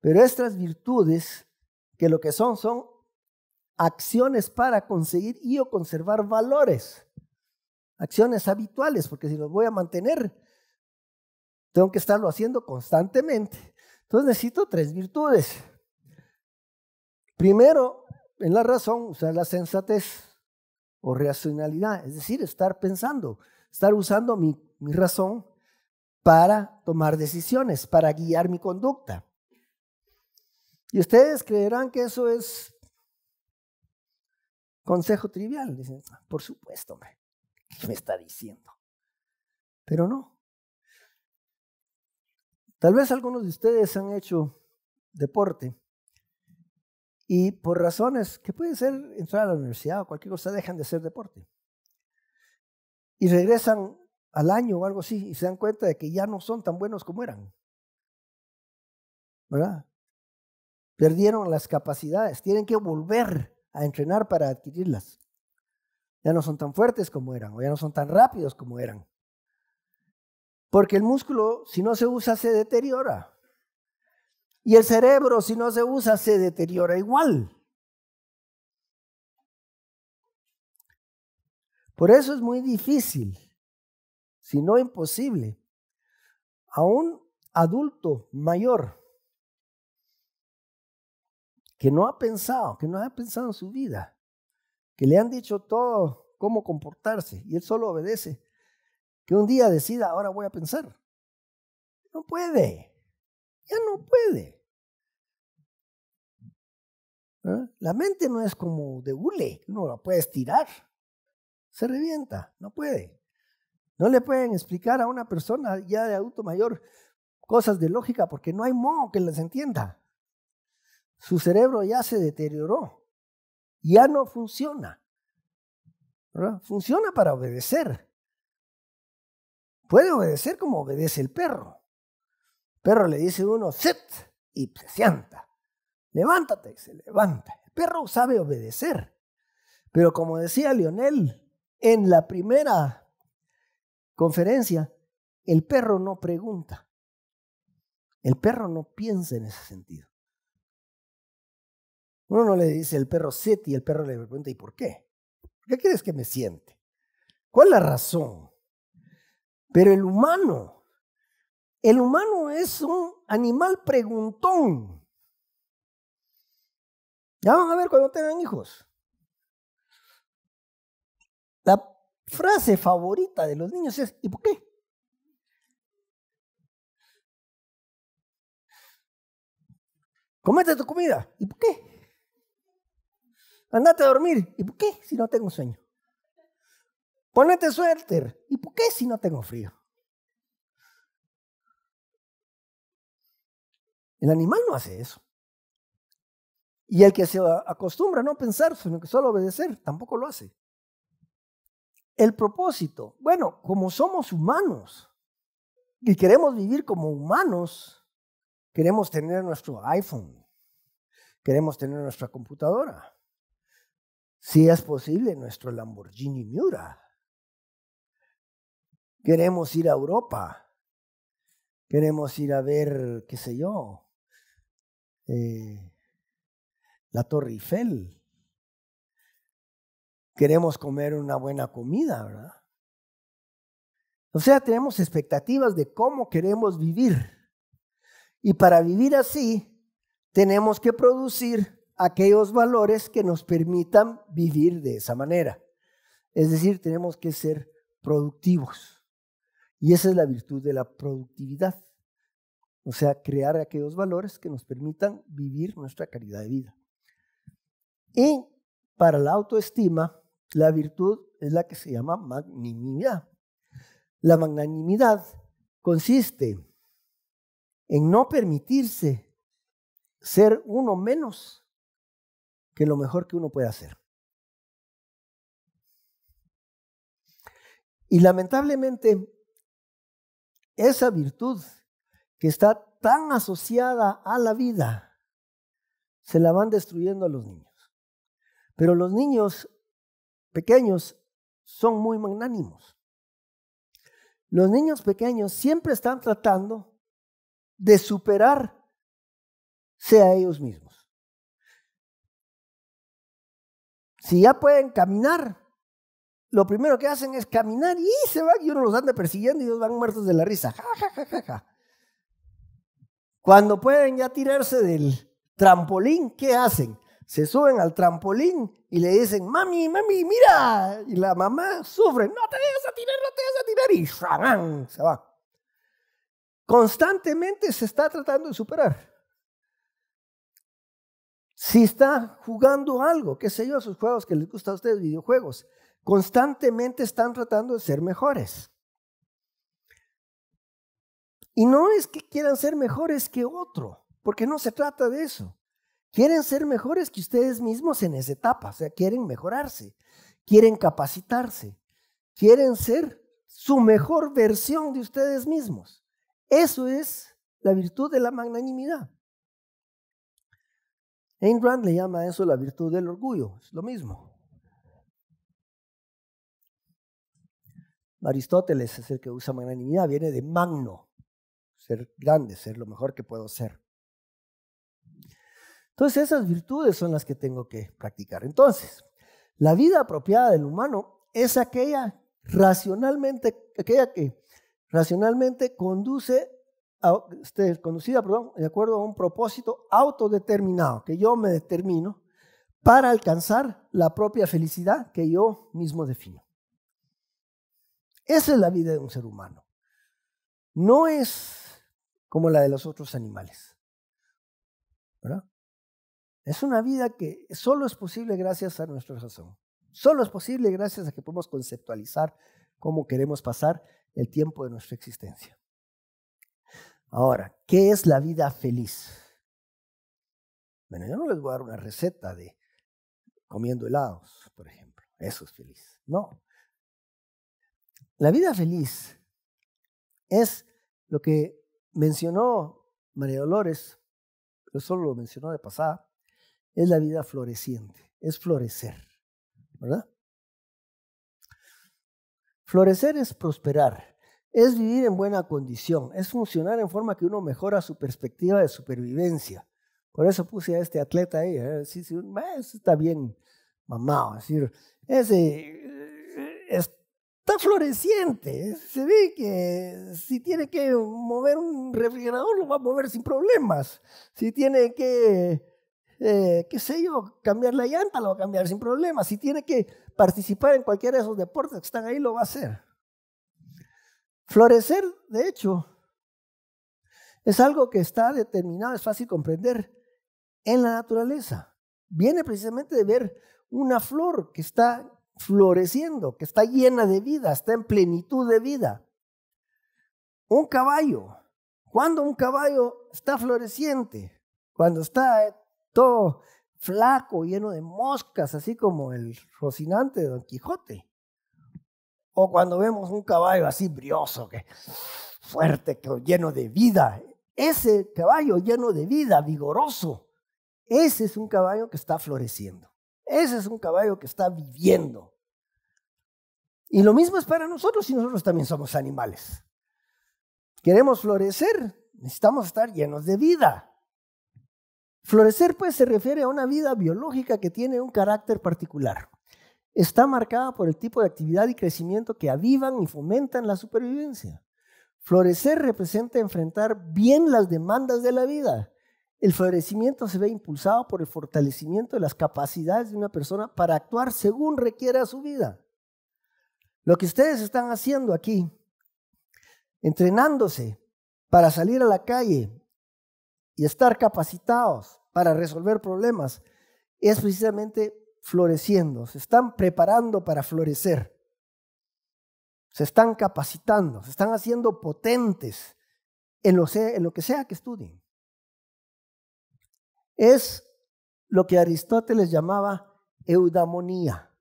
Pero estas virtudes que lo que son son acciones para conseguir y o conservar valores, acciones habituales, porque si los voy a mantener, tengo que estarlo haciendo constantemente. Entonces necesito tres virtudes. Primero, en la razón, usar la sensatez o racionalidad, es decir, estar pensando, estar usando mi razón para tomar decisiones, para guiar mi conducta. Y ustedes creerán que eso es consejo trivial. Dicen, ah, por supuesto, hombre, ¿qué me está diciendo? Pero no. Tal vez algunos de ustedes han hecho deporte y por razones que pueden ser entrar a la universidad o cualquier cosa, dejan de hacer deporte. Y regresan al año o algo así y se dan cuenta de que ya no son tan buenos como eran. ¿Verdad? Perdieron las capacidades, tienen que volver a entrenar para adquirirlas. Ya no son tan fuertes como eran, o ya no son tan rápidos como eran. Porque el músculo, si no se usa, se deteriora. Y el cerebro, si no se usa, se deteriora igual. Por eso es muy difícil, si no imposible, a un adulto mayor que no ha pensado, que no ha pensado en su vida, que le han dicho todo cómo comportarse y él solo obedece, que un día decida, ahora voy a pensar. No puede, ya no puede. ¿Eh? La mente no es como de hule, no la puede tirar, se revienta, no puede. No le pueden explicar a una persona ya de adulto mayor cosas de lógica porque no hay modo que las entienda su cerebro ya se deterioró, ya no funciona. Funciona para obedecer. Puede obedecer como obedece el perro. El perro le dice uno, sit, y se sienta. Levántate, y se levanta. El perro sabe obedecer. Pero como decía Lionel en la primera conferencia, el perro no pregunta. El perro no piensa en ese sentido. Uno no le dice el perro siete y el perro le pregunta, ¿y por qué? ¿Por qué quieres que me siente? ¿Cuál es la razón? Pero el humano, el humano es un animal preguntón. Ya van a ver cuando tengan hijos. La frase favorita de los niños es, ¿y por qué? Comete tu comida. ¿Y por qué? Andate a dormir. ¿Y por qué si no tengo sueño? Ponete suéter. ¿Y por qué si no tengo frío? El animal no hace eso. Y el que se acostumbra a no pensar, sino que solo obedecer, tampoco lo hace. El propósito, bueno, como somos humanos y queremos vivir como humanos, queremos tener nuestro iPhone, queremos tener nuestra computadora, si es posible, nuestro Lamborghini Miura. Queremos ir a Europa. Queremos ir a ver, qué sé yo, eh, la Torre Eiffel. Queremos comer una buena comida, ¿verdad? O sea, tenemos expectativas de cómo queremos vivir. Y para vivir así, tenemos que producir aquellos valores que nos permitan vivir de esa manera. Es decir, tenemos que ser productivos. Y esa es la virtud de la productividad. O sea, crear aquellos valores que nos permitan vivir nuestra calidad de vida. Y para la autoestima, la virtud es la que se llama magnanimidad. La magnanimidad consiste en no permitirse ser uno menos que lo mejor que uno puede hacer. Y lamentablemente, esa virtud que está tan asociada a la vida, se la van destruyendo a los niños. Pero los niños pequeños son muy magnánimos. Los niños pequeños siempre están tratando de superarse a ellos mismos. Si ya pueden caminar, lo primero que hacen es caminar y se van y uno los anda persiguiendo y ellos van muertos de la risa. Cuando pueden ya tirarse del trampolín, ¿qué hacen? Se suben al trampolín y le dicen, mami, mami, mira. Y la mamá sufre, no te dejes a tirar, no te dejes a tirar. Y se va. Constantemente se está tratando de superar. Si está jugando algo, qué sé yo, sus juegos que les gusta a ustedes, videojuegos, constantemente están tratando de ser mejores. Y no es que quieran ser mejores que otro, porque no se trata de eso. Quieren ser mejores que ustedes mismos en esa etapa, o sea, quieren mejorarse, quieren capacitarse, quieren ser su mejor versión de ustedes mismos. Eso es la virtud de la magnanimidad. Ayn Rand le llama a eso la virtud del orgullo, es lo mismo. Aristóteles es el que usa magnanimidad, viene de magno, ser grande, ser lo mejor que puedo ser. Entonces esas virtudes son las que tengo que practicar. Entonces, la vida apropiada del humano es aquella racionalmente, aquella que racionalmente conduce este, conducida perdón, de acuerdo a un propósito autodeterminado, que yo me determino para alcanzar la propia felicidad que yo mismo defino. Esa es la vida de un ser humano. No es como la de los otros animales. Es una vida que solo es posible gracias a nuestra razón. Solo es posible gracias a que podemos conceptualizar cómo queremos pasar el tiempo de nuestra existencia. Ahora, ¿qué es la vida feliz? Bueno, yo no les voy a dar una receta de comiendo helados, por ejemplo. Eso es feliz. No. La vida feliz es lo que mencionó María Dolores, pero solo lo mencionó de pasada, es la vida floreciente, es florecer, ¿verdad? Florecer es prosperar, es vivir en buena condición, es funcionar en forma que uno mejora su perspectiva de supervivencia. Por eso puse a este atleta ahí, ¿eh? sí, sí, está bien mamado, decir, ese eh, está floreciente, se ve que si tiene que mover un refrigerador lo va a mover sin problemas, si tiene que, eh, qué sé yo, cambiar la llanta lo va a cambiar sin problemas, si tiene que participar en cualquiera de esos deportes que están ahí lo va a hacer. Florecer, de hecho, es algo que está determinado, es fácil comprender, en la naturaleza. Viene precisamente de ver una flor que está floreciendo, que está llena de vida, está en plenitud de vida. Un caballo, cuando un caballo está floreciente, cuando está todo flaco, lleno de moscas, así como el rocinante de Don Quijote, o cuando vemos un caballo así brioso, que fuerte, que lleno de vida. Ese caballo lleno de vida, vigoroso, ese es un caballo que está floreciendo. Ese es un caballo que está viviendo. Y lo mismo es para nosotros si nosotros también somos animales. Queremos florecer, necesitamos estar llenos de vida. Florecer pues se refiere a una vida biológica que tiene un carácter particular está marcada por el tipo de actividad y crecimiento que avivan y fomentan la supervivencia. Florecer representa enfrentar bien las demandas de la vida. El florecimiento se ve impulsado por el fortalecimiento de las capacidades de una persona para actuar según requiera su vida. Lo que ustedes están haciendo aquí, entrenándose para salir a la calle y estar capacitados para resolver problemas, es precisamente floreciendo, se están preparando para florecer, se están capacitando, se están haciendo potentes en lo, en lo que sea que estudien. Es lo que Aristóteles llamaba eudamonía.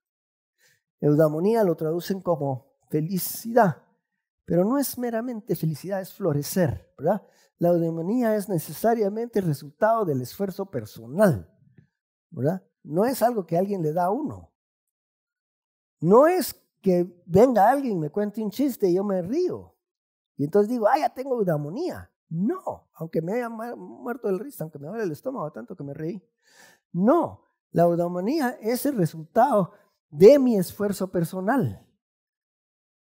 Eudamonía lo traducen como felicidad, pero no es meramente felicidad, es florecer, ¿verdad? La eudemonía es necesariamente el resultado del esfuerzo personal, ¿verdad? no es algo que alguien le da a uno. No es que venga alguien, me cuente un chiste y yo me río. Y entonces digo, ah, ya tengo eudaimonía! No, aunque me haya muerto el risa, aunque me duele el estómago tanto que me reí. No, la eudaimonía es el resultado de mi esfuerzo personal,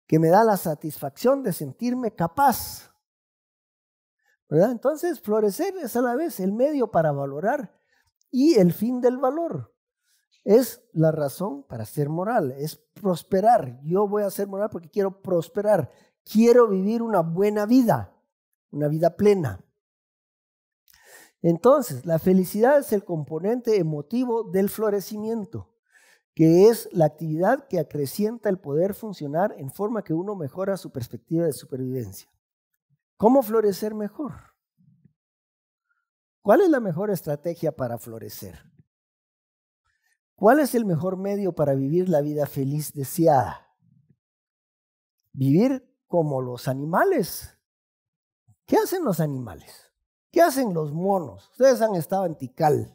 que me da la satisfacción de sentirme capaz. ¿Verdad? Entonces, florecer es a la vez el medio para valorar y el fin del valor es la razón para ser moral, es prosperar. Yo voy a ser moral porque quiero prosperar, quiero vivir una buena vida, una vida plena. Entonces, la felicidad es el componente emotivo del florecimiento, que es la actividad que acrecienta el poder funcionar en forma que uno mejora su perspectiva de supervivencia. ¿Cómo florecer mejor? ¿Cuál es la mejor estrategia para florecer? ¿Cuál es el mejor medio para vivir la vida feliz deseada? Vivir como los animales. ¿Qué hacen los animales? ¿Qué hacen los monos? Ustedes han estado en Tikal,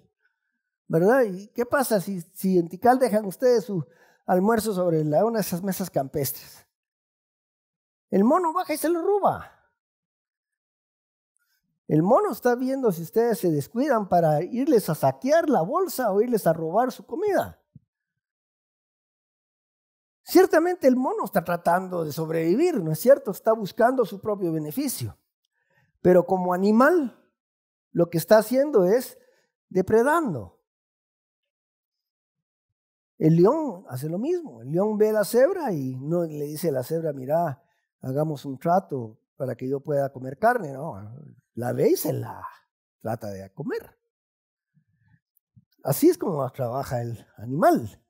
¿verdad? ¿Y qué pasa si, en Tikal dejan ustedes su almuerzo sobre la, una de esas mesas campestres? El mono baja y se lo roba. El mono está viendo si ustedes se descuidan para irles a saquear la bolsa o irles a robar su comida. Ciertamente el mono está tratando de sobrevivir, ¿no es cierto? Está buscando su propio beneficio. Pero como animal, lo que está haciendo es depredando. El león hace lo mismo. El león ve a la cebra y no le dice a la cebra, mira, hagamos un trato para que yo pueda comer carne. No, la ley se la trata de comer. Así es como trabaja el animal.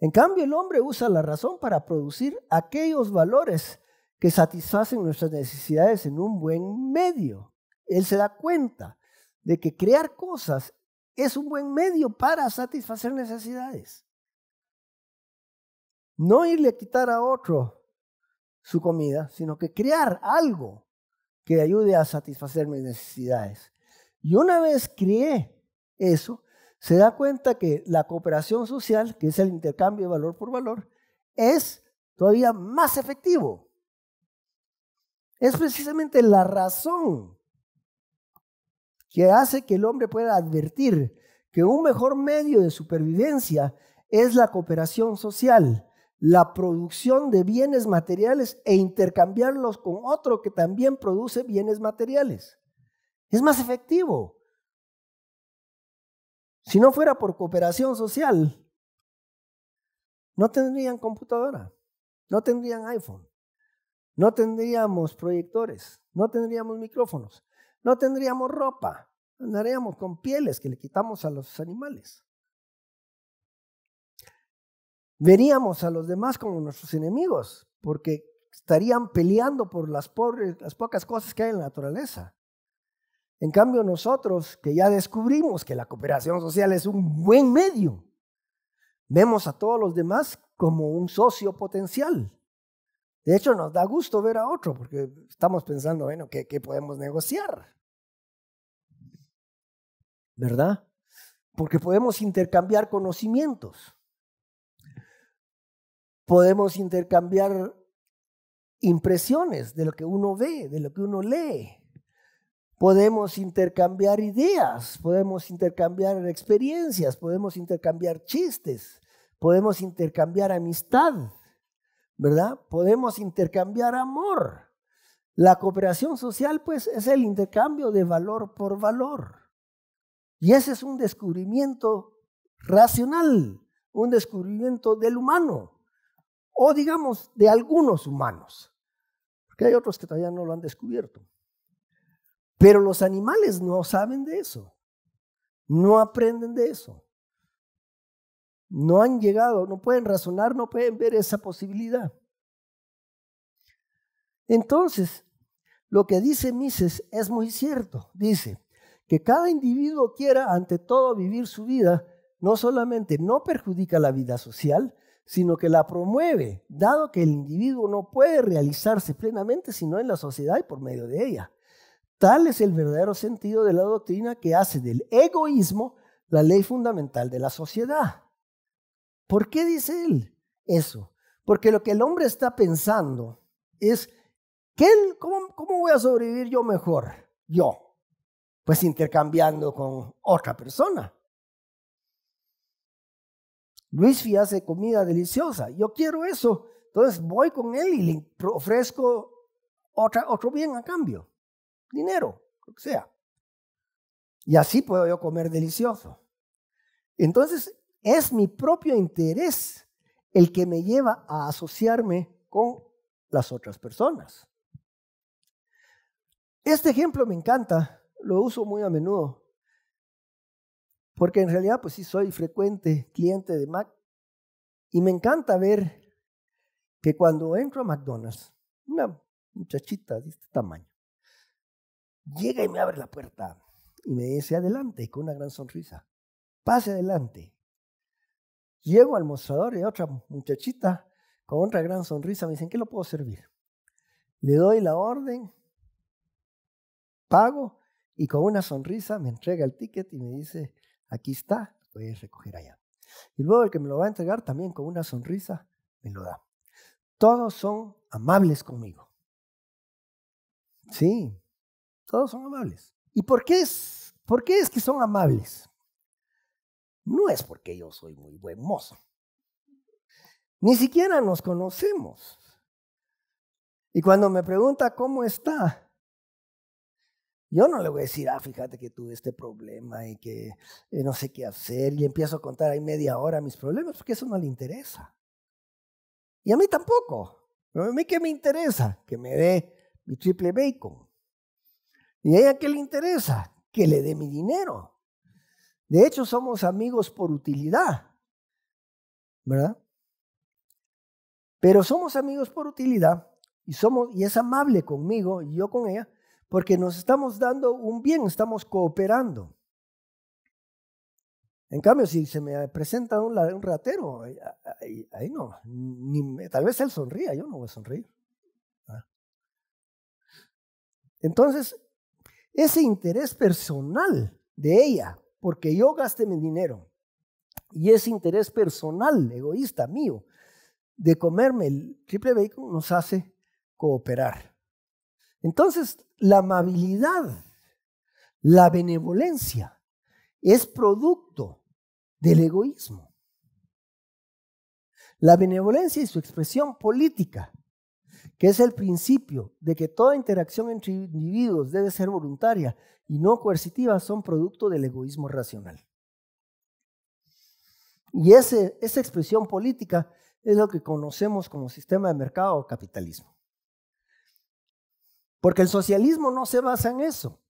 En cambio, el hombre usa la razón para producir aquellos valores que satisfacen nuestras necesidades en un buen medio. Él se da cuenta de que crear cosas es un buen medio para satisfacer necesidades. No irle a quitar a otro su comida, sino que crear algo que ayude a satisfacer mis necesidades. Y una vez crié eso, se da cuenta que la cooperación social, que es el intercambio de valor por valor, es todavía más efectivo. Es precisamente la razón que hace que el hombre pueda advertir que un mejor medio de supervivencia es la cooperación social la producción de bienes materiales e intercambiarlos con otro que también produce bienes materiales. Es más efectivo. Si no fuera por cooperación social, no tendrían computadora, no tendrían iPhone, no tendríamos proyectores, no tendríamos micrófonos, no tendríamos ropa, andaríamos con pieles que le quitamos a los animales veríamos a los demás como nuestros enemigos, porque estarían peleando por las, pobres, las pocas cosas que hay en la naturaleza. En cambio, nosotros que ya descubrimos que la cooperación social es un buen medio, vemos a todos los demás como un socio potencial. De hecho, nos da gusto ver a otro porque estamos pensando, bueno, ¿qué, qué podemos negociar? ¿Verdad? Porque podemos intercambiar conocimientos. Podemos intercambiar impresiones de lo que uno ve, de lo que uno lee. Podemos intercambiar ideas, podemos intercambiar experiencias, podemos intercambiar chistes, podemos intercambiar amistad, ¿verdad? Podemos intercambiar amor. La cooperación social, pues, es el intercambio de valor por valor. Y ese es un descubrimiento racional, un descubrimiento del humano o digamos de algunos humanos, porque hay otros que todavía no lo han descubierto. Pero los animales no saben de eso, no aprenden de eso, no han llegado, no pueden razonar, no pueden ver esa posibilidad. Entonces, lo que dice Mises es muy cierto. Dice que cada individuo quiera ante todo vivir su vida, no solamente no perjudica la vida social, sino que la promueve, dado que el individuo no puede realizarse plenamente sino en la sociedad y por medio de ella. Tal es el verdadero sentido de la doctrina que hace del egoísmo la ley fundamental de la sociedad. ¿Por qué dice él eso? Porque lo que el hombre está pensando es, cómo, ¿cómo voy a sobrevivir yo mejor? Yo. Pues intercambiando con otra persona. Luis Fi hace comida deliciosa, yo quiero eso. Entonces voy con él y le ofrezco otro bien a cambio, dinero, lo que sea. Y así puedo yo comer delicioso. Entonces es mi propio interés el que me lleva a asociarme con las otras personas. Este ejemplo me encanta, lo uso muy a menudo porque en realidad pues sí soy frecuente cliente de Mac y me encanta ver que cuando entro a McDonald's, una muchachita de este tamaño, llega y me abre la puerta y me dice adelante con una gran sonrisa, pase adelante. Llego al mostrador y otra muchachita con otra gran sonrisa me dice ¿qué lo puedo servir? Le doy la orden, pago y con una sonrisa me entrega el ticket y me dice, aquí está, lo voy a recoger allá. Y luego el que me lo va a entregar también con una sonrisa me lo da. Todos son amables conmigo. Sí, todos son amables. ¿Y por qué es, por qué es que son amables? No es porque yo soy muy buen mozo. Ni siquiera nos conocemos. Y cuando me pregunta cómo está, yo no le voy a decir, ah, fíjate que tuve este problema y que eh, no sé qué hacer y empiezo a contar ahí media hora mis problemas, porque eso no le interesa. Y a mí tampoco. a mí qué me interesa? Que me dé mi triple bacon. ¿Y a ella qué le interesa? Que le dé mi dinero. De hecho, somos amigos por utilidad, ¿verdad? Pero somos amigos por utilidad y, somos, y es amable conmigo y yo con ella porque nos estamos dando un bien, estamos cooperando. En cambio, si se me presenta un, un ratero, ahí, no, tal vez él sonría, yo no voy a sonreír. Entonces, ese interés personal de ella, porque yo gaste mi dinero, y ese interés personal, egoísta mío, de comerme el triple bacon, nos hace cooperar. Entonces, la amabilidad, la benevolencia, es producto del egoísmo. La benevolencia y su expresión política, que es el principio de que toda interacción entre individuos debe ser voluntaria y no coercitiva, son producto del egoísmo racional. Y esa expresión política es lo que conocemos como sistema de mercado o capitalismo. Porque el socialismo no se basa en eso.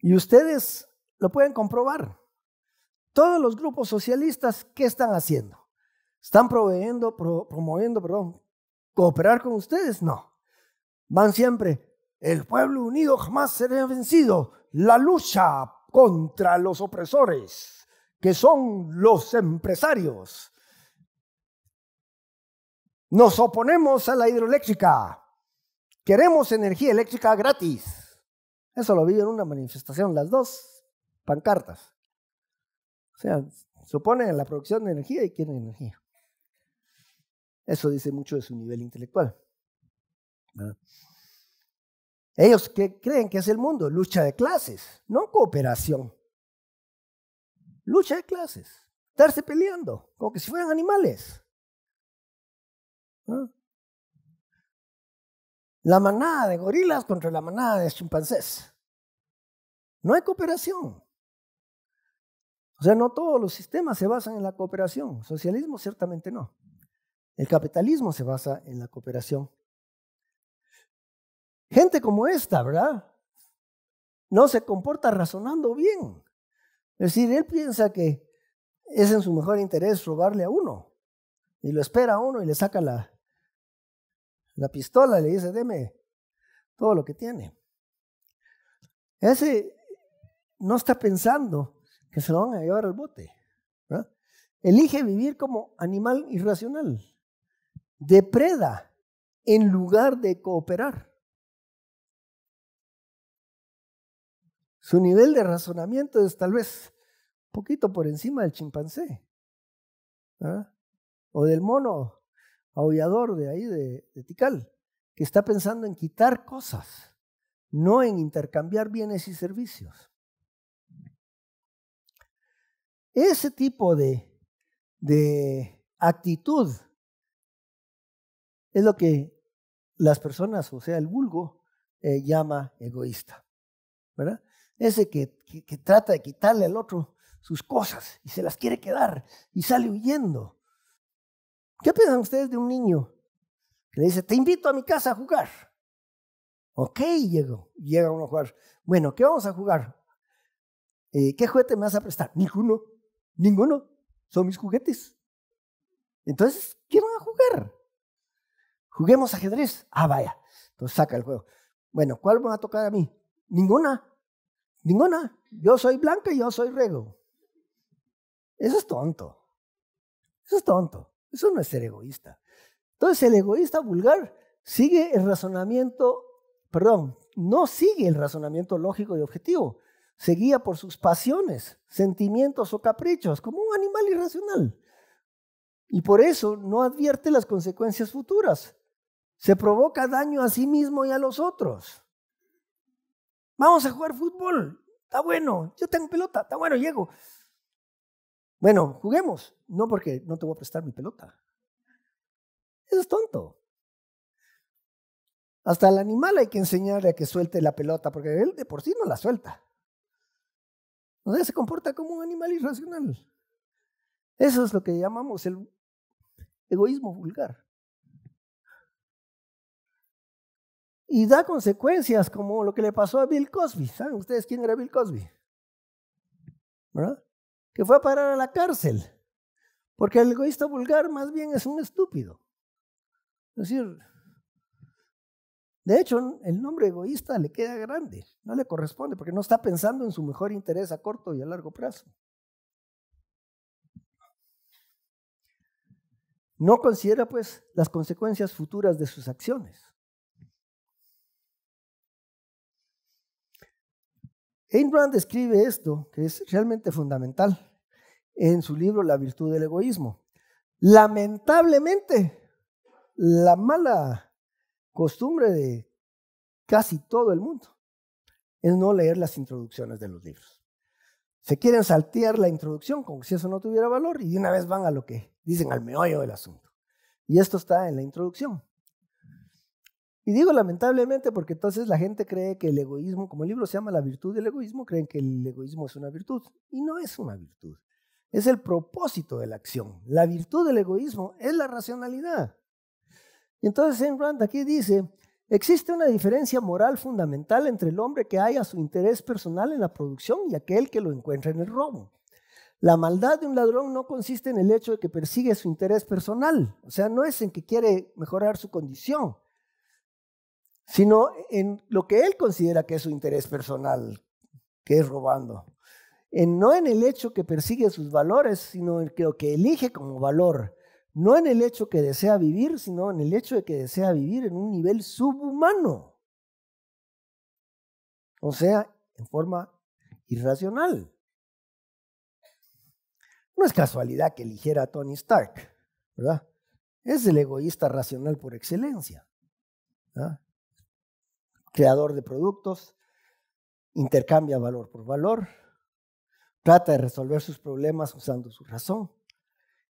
Y ustedes lo pueden comprobar. Todos los grupos socialistas, ¿qué están haciendo? ¿Están proveyendo, promoviendo, perdón, cooperar con ustedes? No. Van siempre, el pueblo unido jamás será vencido. La lucha contra los opresores, que son los empresarios. Nos oponemos a la hidroeléctrica. Queremos energía eléctrica gratis. Eso lo vi en una manifestación, las dos pancartas. O sea, suponen la producción de energía y quieren energía. Eso dice mucho de su nivel intelectual. Ah. Ellos que creen que es el mundo, lucha de clases, no cooperación. Lucha de clases, estarse peleando, como que si fueran animales. La manada de gorilas contra la manada de chimpancés. No hay cooperación. O sea, no todos los sistemas se basan en la cooperación. Socialismo ciertamente no. El capitalismo se basa en la cooperación. Gente como esta, ¿verdad? No se comporta razonando bien. Es decir, él piensa que es en su mejor interés robarle a uno. Y lo espera a uno y le saca la, la pistola le dice, deme todo lo que tiene. Ese no está pensando que se lo van a llevar al bote. Elige vivir como animal irracional. Depreda en lugar de cooperar. Su nivel de razonamiento es tal vez un poquito por encima del chimpancé o del mono aullador de ahí de, Tikal, que está pensando en quitar cosas, no en intercambiar bienes y servicios. Ese tipo de, de actitud es lo que las personas, o sea, el vulgo, eh, llama egoísta. ¿verdad? Ese que, que, trata de quitarle al otro sus cosas y se las quiere quedar y sale huyendo ¿Qué piensan ustedes de un niño que le dice, te invito a mi casa a jugar? Ok, llego, llega uno a jugar. Bueno, ¿qué vamos a jugar? Eh, ¿Qué juguete me vas a prestar? Ninguno, ninguno, son mis juguetes. Entonces, ¿qué van a jugar? Juguemos ajedrez. Ah, vaya, entonces saca el juego. Bueno, ¿cuál van a tocar a mí? Ninguna, ninguna. Yo soy blanca y yo soy rego. Eso es tonto. Eso es tonto. Eso no es ser egoísta. Entonces el egoísta vulgar sigue el razonamiento, perdón, no sigue el razonamiento lógico y objetivo. Se guía por sus pasiones, sentimientos o caprichos, como un animal irracional. Y por eso no advierte las consecuencias futuras. Se provoca daño a sí mismo y a los otros. Vamos a jugar fútbol. Está bueno. Yo tengo pelota. Está bueno, llego. Bueno, juguemos. No porque no te voy a prestar mi pelota. Eso es tonto. Hasta al animal hay que enseñarle a que suelte la pelota, porque él de por sí no la suelta. No se comporta como un animal irracional. Eso es lo que llamamos el egoísmo vulgar. Y da consecuencias como lo que le pasó a Bill Cosby. ¿Saben ustedes quién era Bill Cosby? ¿Verdad? que fue a parar a la cárcel, porque el egoísta vulgar más bien es un estúpido. Es decir, de hecho, el nombre egoísta le queda grande, no le corresponde, porque no está pensando en su mejor interés a corto y a largo plazo. No considera, pues, las consecuencias futuras de sus acciones. Ayn Rand escribe esto, que es realmente fundamental, en su libro La virtud del egoísmo. Lamentablemente, la mala costumbre de casi todo el mundo es no leer las introducciones de los libros. Se quieren saltear la introducción como si eso no tuviera valor y de una vez van a lo que dicen al meollo del asunto. Y esto está en la introducción. Y digo lamentablemente porque entonces la gente cree que el egoísmo, como el libro se llama La virtud del egoísmo, creen que el egoísmo es una virtud. Y no es una virtud. Es el propósito de la acción. La virtud del egoísmo es la racionalidad. Y entonces en Rand aquí dice, existe una diferencia moral fundamental entre el hombre que haya su interés personal en la producción y aquel que lo encuentra en el robo. La maldad de un ladrón no consiste en el hecho de que persigue su interés personal, o sea, no es en que quiere mejorar su condición, sino en lo que él considera que es su interés personal, que es robando. En, no en el hecho que persigue sus valores, sino en lo que elige como valor. No en el hecho que desea vivir, sino en el hecho de que desea vivir en un nivel subhumano. O sea, en forma irracional. No es casualidad que eligiera a Tony Stark, ¿verdad? Es el egoísta racional por excelencia creador de productos, intercambia valor por valor, trata de resolver sus problemas usando su razón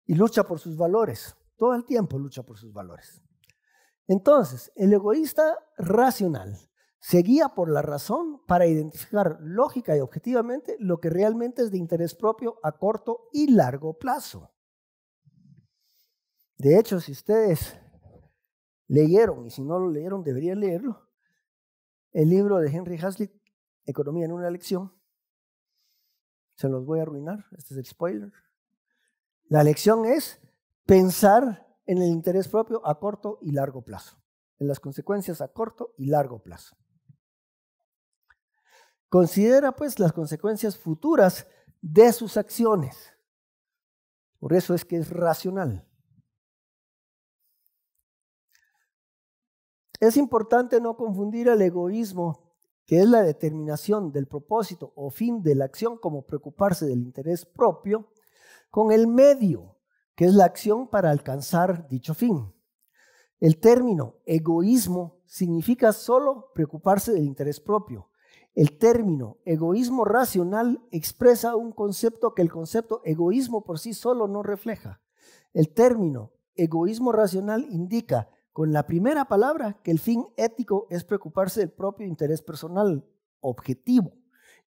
y lucha por sus valores. Todo el tiempo lucha por sus valores. Entonces, el egoísta racional se guía por la razón para identificar lógica y objetivamente lo que realmente es de interés propio a corto y largo plazo. De hecho, si ustedes leyeron, y si no lo leyeron, deberían leerlo, el libro de Henry Hazlitt, Economía en una lección. Se los voy a arruinar, este es el spoiler. La lección es pensar en el interés propio a corto y largo plazo, en las consecuencias a corto y largo plazo. Considera pues las consecuencias futuras de sus acciones. Por eso es que es racional. Es importante no confundir el egoísmo, que es la determinación del propósito o fin de la acción como preocuparse del interés propio, con el medio, que es la acción para alcanzar dicho fin. El término egoísmo significa solo preocuparse del interés propio. El término egoísmo racional expresa un concepto que el concepto egoísmo por sí solo no refleja. El término egoísmo racional indica con la primera palabra, que el fin ético es preocuparse del propio interés personal, objetivo,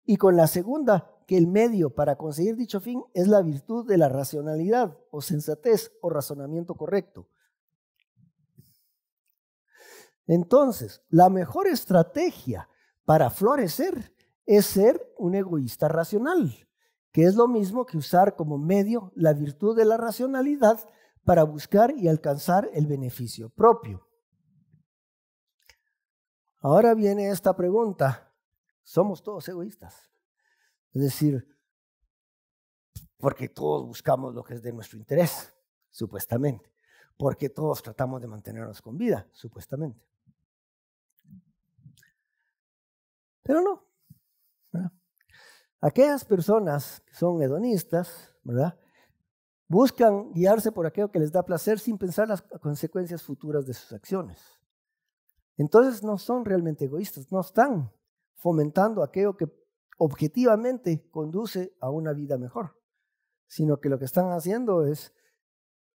y con la segunda, que el medio para conseguir dicho fin es la virtud de la racionalidad o sensatez o razonamiento correcto. Entonces, la mejor estrategia para florecer es ser un egoísta racional, que es lo mismo que usar como medio la virtud de la racionalidad para buscar y alcanzar el beneficio propio. Ahora viene esta pregunta. Somos todos egoístas. Es decir, porque todos buscamos lo que es de nuestro interés, supuestamente. Porque todos tratamos de mantenernos con vida, supuestamente. Pero no. Aquellas personas que son hedonistas, ¿verdad? Buscan guiarse por aquello que les da placer sin pensar las consecuencias futuras de sus acciones. Entonces no son realmente egoístas, no están fomentando aquello que objetivamente conduce a una vida mejor, sino que lo que están haciendo es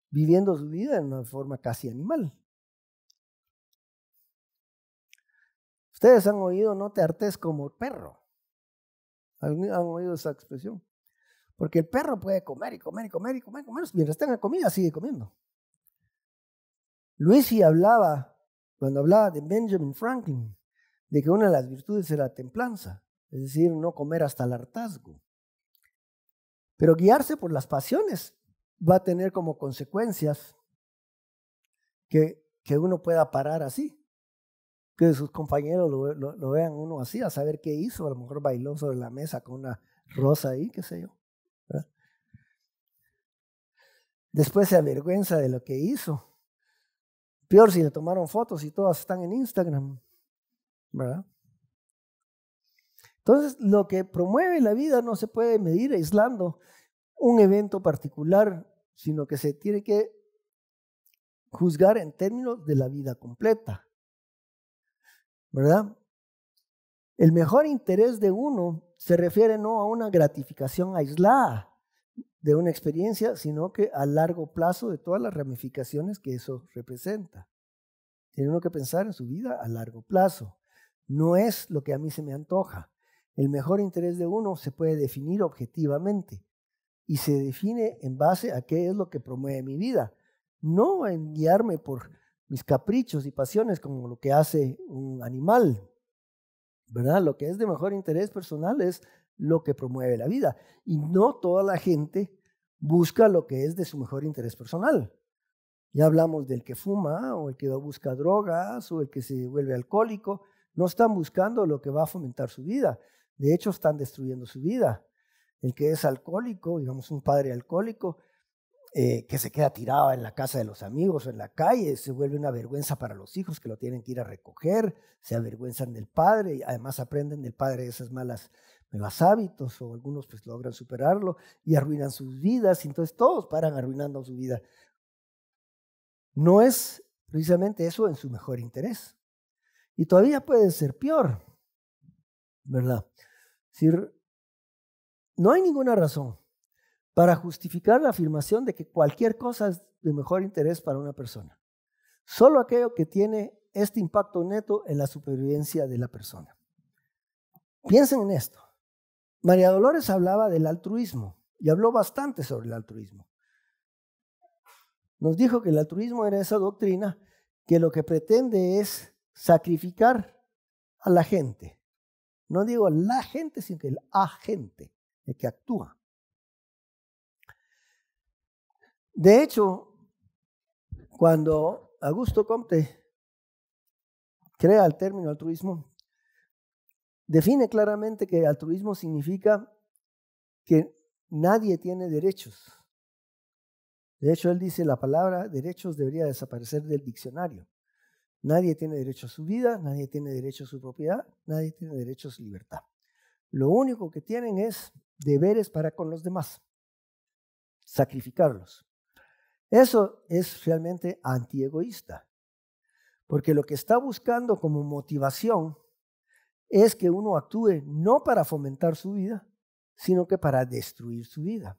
viviendo su vida en una forma casi animal. Ustedes han oído no te artes como perro. ¿Han, oído esa expresión? Porque el perro puede comer y comer y comer y comer, y comer. Mientras tenga comida, sigue comiendo. Luisi hablaba, cuando hablaba de Benjamin Franklin, de que una de las virtudes era la templanza, es decir, no comer hasta el hartazgo. Pero guiarse por las pasiones va a tener como consecuencias que, que uno pueda parar así, que sus compañeros lo, vean uno así, a saber qué hizo, a lo mejor bailó sobre la mesa con una rosa ahí, qué sé yo. Después se avergüenza de lo que hizo. Peor si le tomaron fotos y todas están en Instagram. ¿Verdad? Entonces, lo que promueve la vida no se puede medir aislando un evento particular, sino que se tiene que juzgar en términos de la vida completa. ¿Verdad? El mejor interés de uno se refiere no a una gratificación aislada, de una experiencia, sino que a largo plazo de todas las ramificaciones que eso representa. Tiene uno que pensar en su vida a largo plazo. No es lo que a mí se me antoja. El mejor interés de uno se puede definir objetivamente y se define en base a qué es lo que promueve mi vida, no en guiarme por mis caprichos y pasiones como lo que hace un animal. ¿Verdad? Lo que es de mejor interés personal es lo que promueve la vida. Y no toda la gente busca lo que es de su mejor interés personal. Ya hablamos del que fuma o el que busca drogas o el que se vuelve alcohólico. No están buscando lo que va a fomentar su vida. De hecho, están destruyendo su vida. El que es alcohólico, digamos un padre alcohólico, eh, que se queda tirado en la casa de los amigos o en la calle, se vuelve una vergüenza para los hijos que lo tienen que ir a recoger, se avergüenzan del padre y además aprenden del padre esas malas los hábitos o algunos pues logran superarlo y arruinan sus vidas, entonces todos paran arruinando su vida. No es precisamente eso en su mejor interés. Y todavía puede ser peor, ¿verdad? Es decir, no hay ninguna razón para justificar la afirmación de que cualquier cosa es de mejor interés para una persona. Solo aquello que tiene este impacto neto en la supervivencia de la persona. Piensen en esto. María Dolores hablaba del altruismo y habló bastante sobre el altruismo. Nos dijo que el altruismo era esa doctrina que lo que pretende es sacrificar a la gente. No digo la gente, sino que el agente, el que actúa. De hecho, cuando Augusto Comte crea el término altruismo, define claramente que altruismo significa que nadie tiene derechos. De hecho, él dice la palabra derechos debería desaparecer del diccionario. Nadie tiene derecho a su vida, nadie tiene derecho a su propiedad, nadie tiene derecho a su libertad. Lo único que tienen es deberes para con los demás, sacrificarlos. Eso es realmente antiegoísta, porque lo que está buscando como motivación es que uno actúe no para fomentar su vida, sino que para destruir su vida.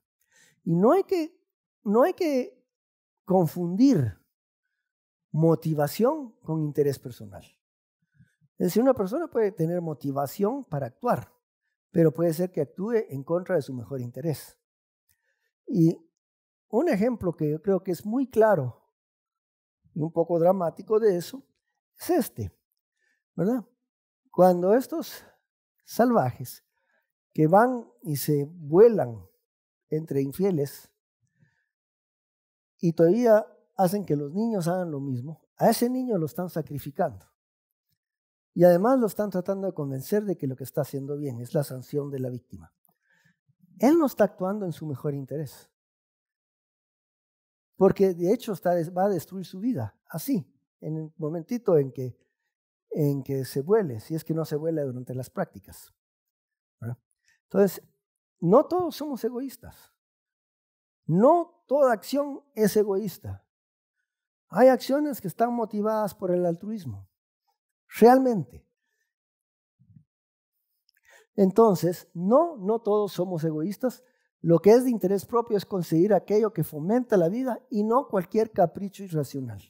Y no hay que, no hay que confundir motivación con interés personal. Es decir, una persona puede tener motivación para actuar, pero puede ser que actúe en contra de su mejor interés. Y un ejemplo que yo creo que es muy claro y un poco dramático de eso es este, ¿verdad? Cuando estos salvajes que van y se vuelan entre infieles y todavía hacen que los niños hagan lo mismo, a ese niño lo están sacrificando. Y además lo están tratando de convencer de que lo que está haciendo bien es la sanción de la víctima. Él no está actuando en su mejor interés. Porque de hecho va a destruir su vida, así, en el momentito en que en que se vuele, si es que no se vuela durante las prácticas. Entonces, no todos somos egoístas. No toda acción es egoísta. Hay acciones que están motivadas por el altruismo, realmente. Entonces, no, no todos somos egoístas. Lo que es de interés propio es conseguir aquello que fomenta la vida y no cualquier capricho irracional.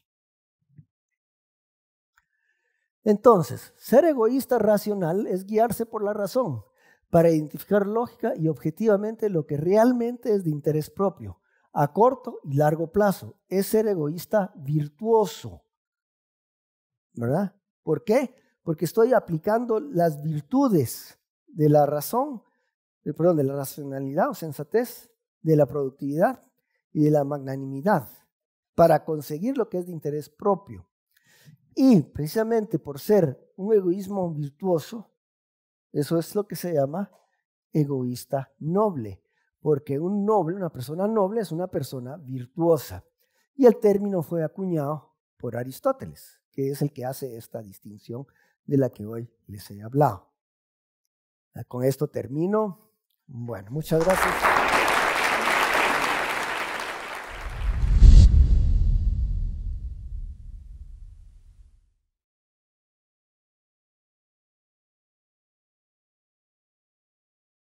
Entonces, ser egoísta racional es guiarse por la razón para identificar lógica y objetivamente lo que realmente es de interés propio, a corto y largo plazo. Es ser egoísta virtuoso. ¿Verdad? ¿Por qué? Porque estoy aplicando las virtudes de la razón, eh, perdón, de la racionalidad o sensatez, de la productividad y de la magnanimidad para conseguir lo que es de interés propio. Y precisamente por ser un egoísmo virtuoso, eso es lo que se llama egoísta noble, porque un noble, una persona noble es una persona virtuosa. Y el término fue acuñado por Aristóteles, que es el que hace esta distinción de la que hoy les he hablado. Con esto termino. Bueno, muchas gracias.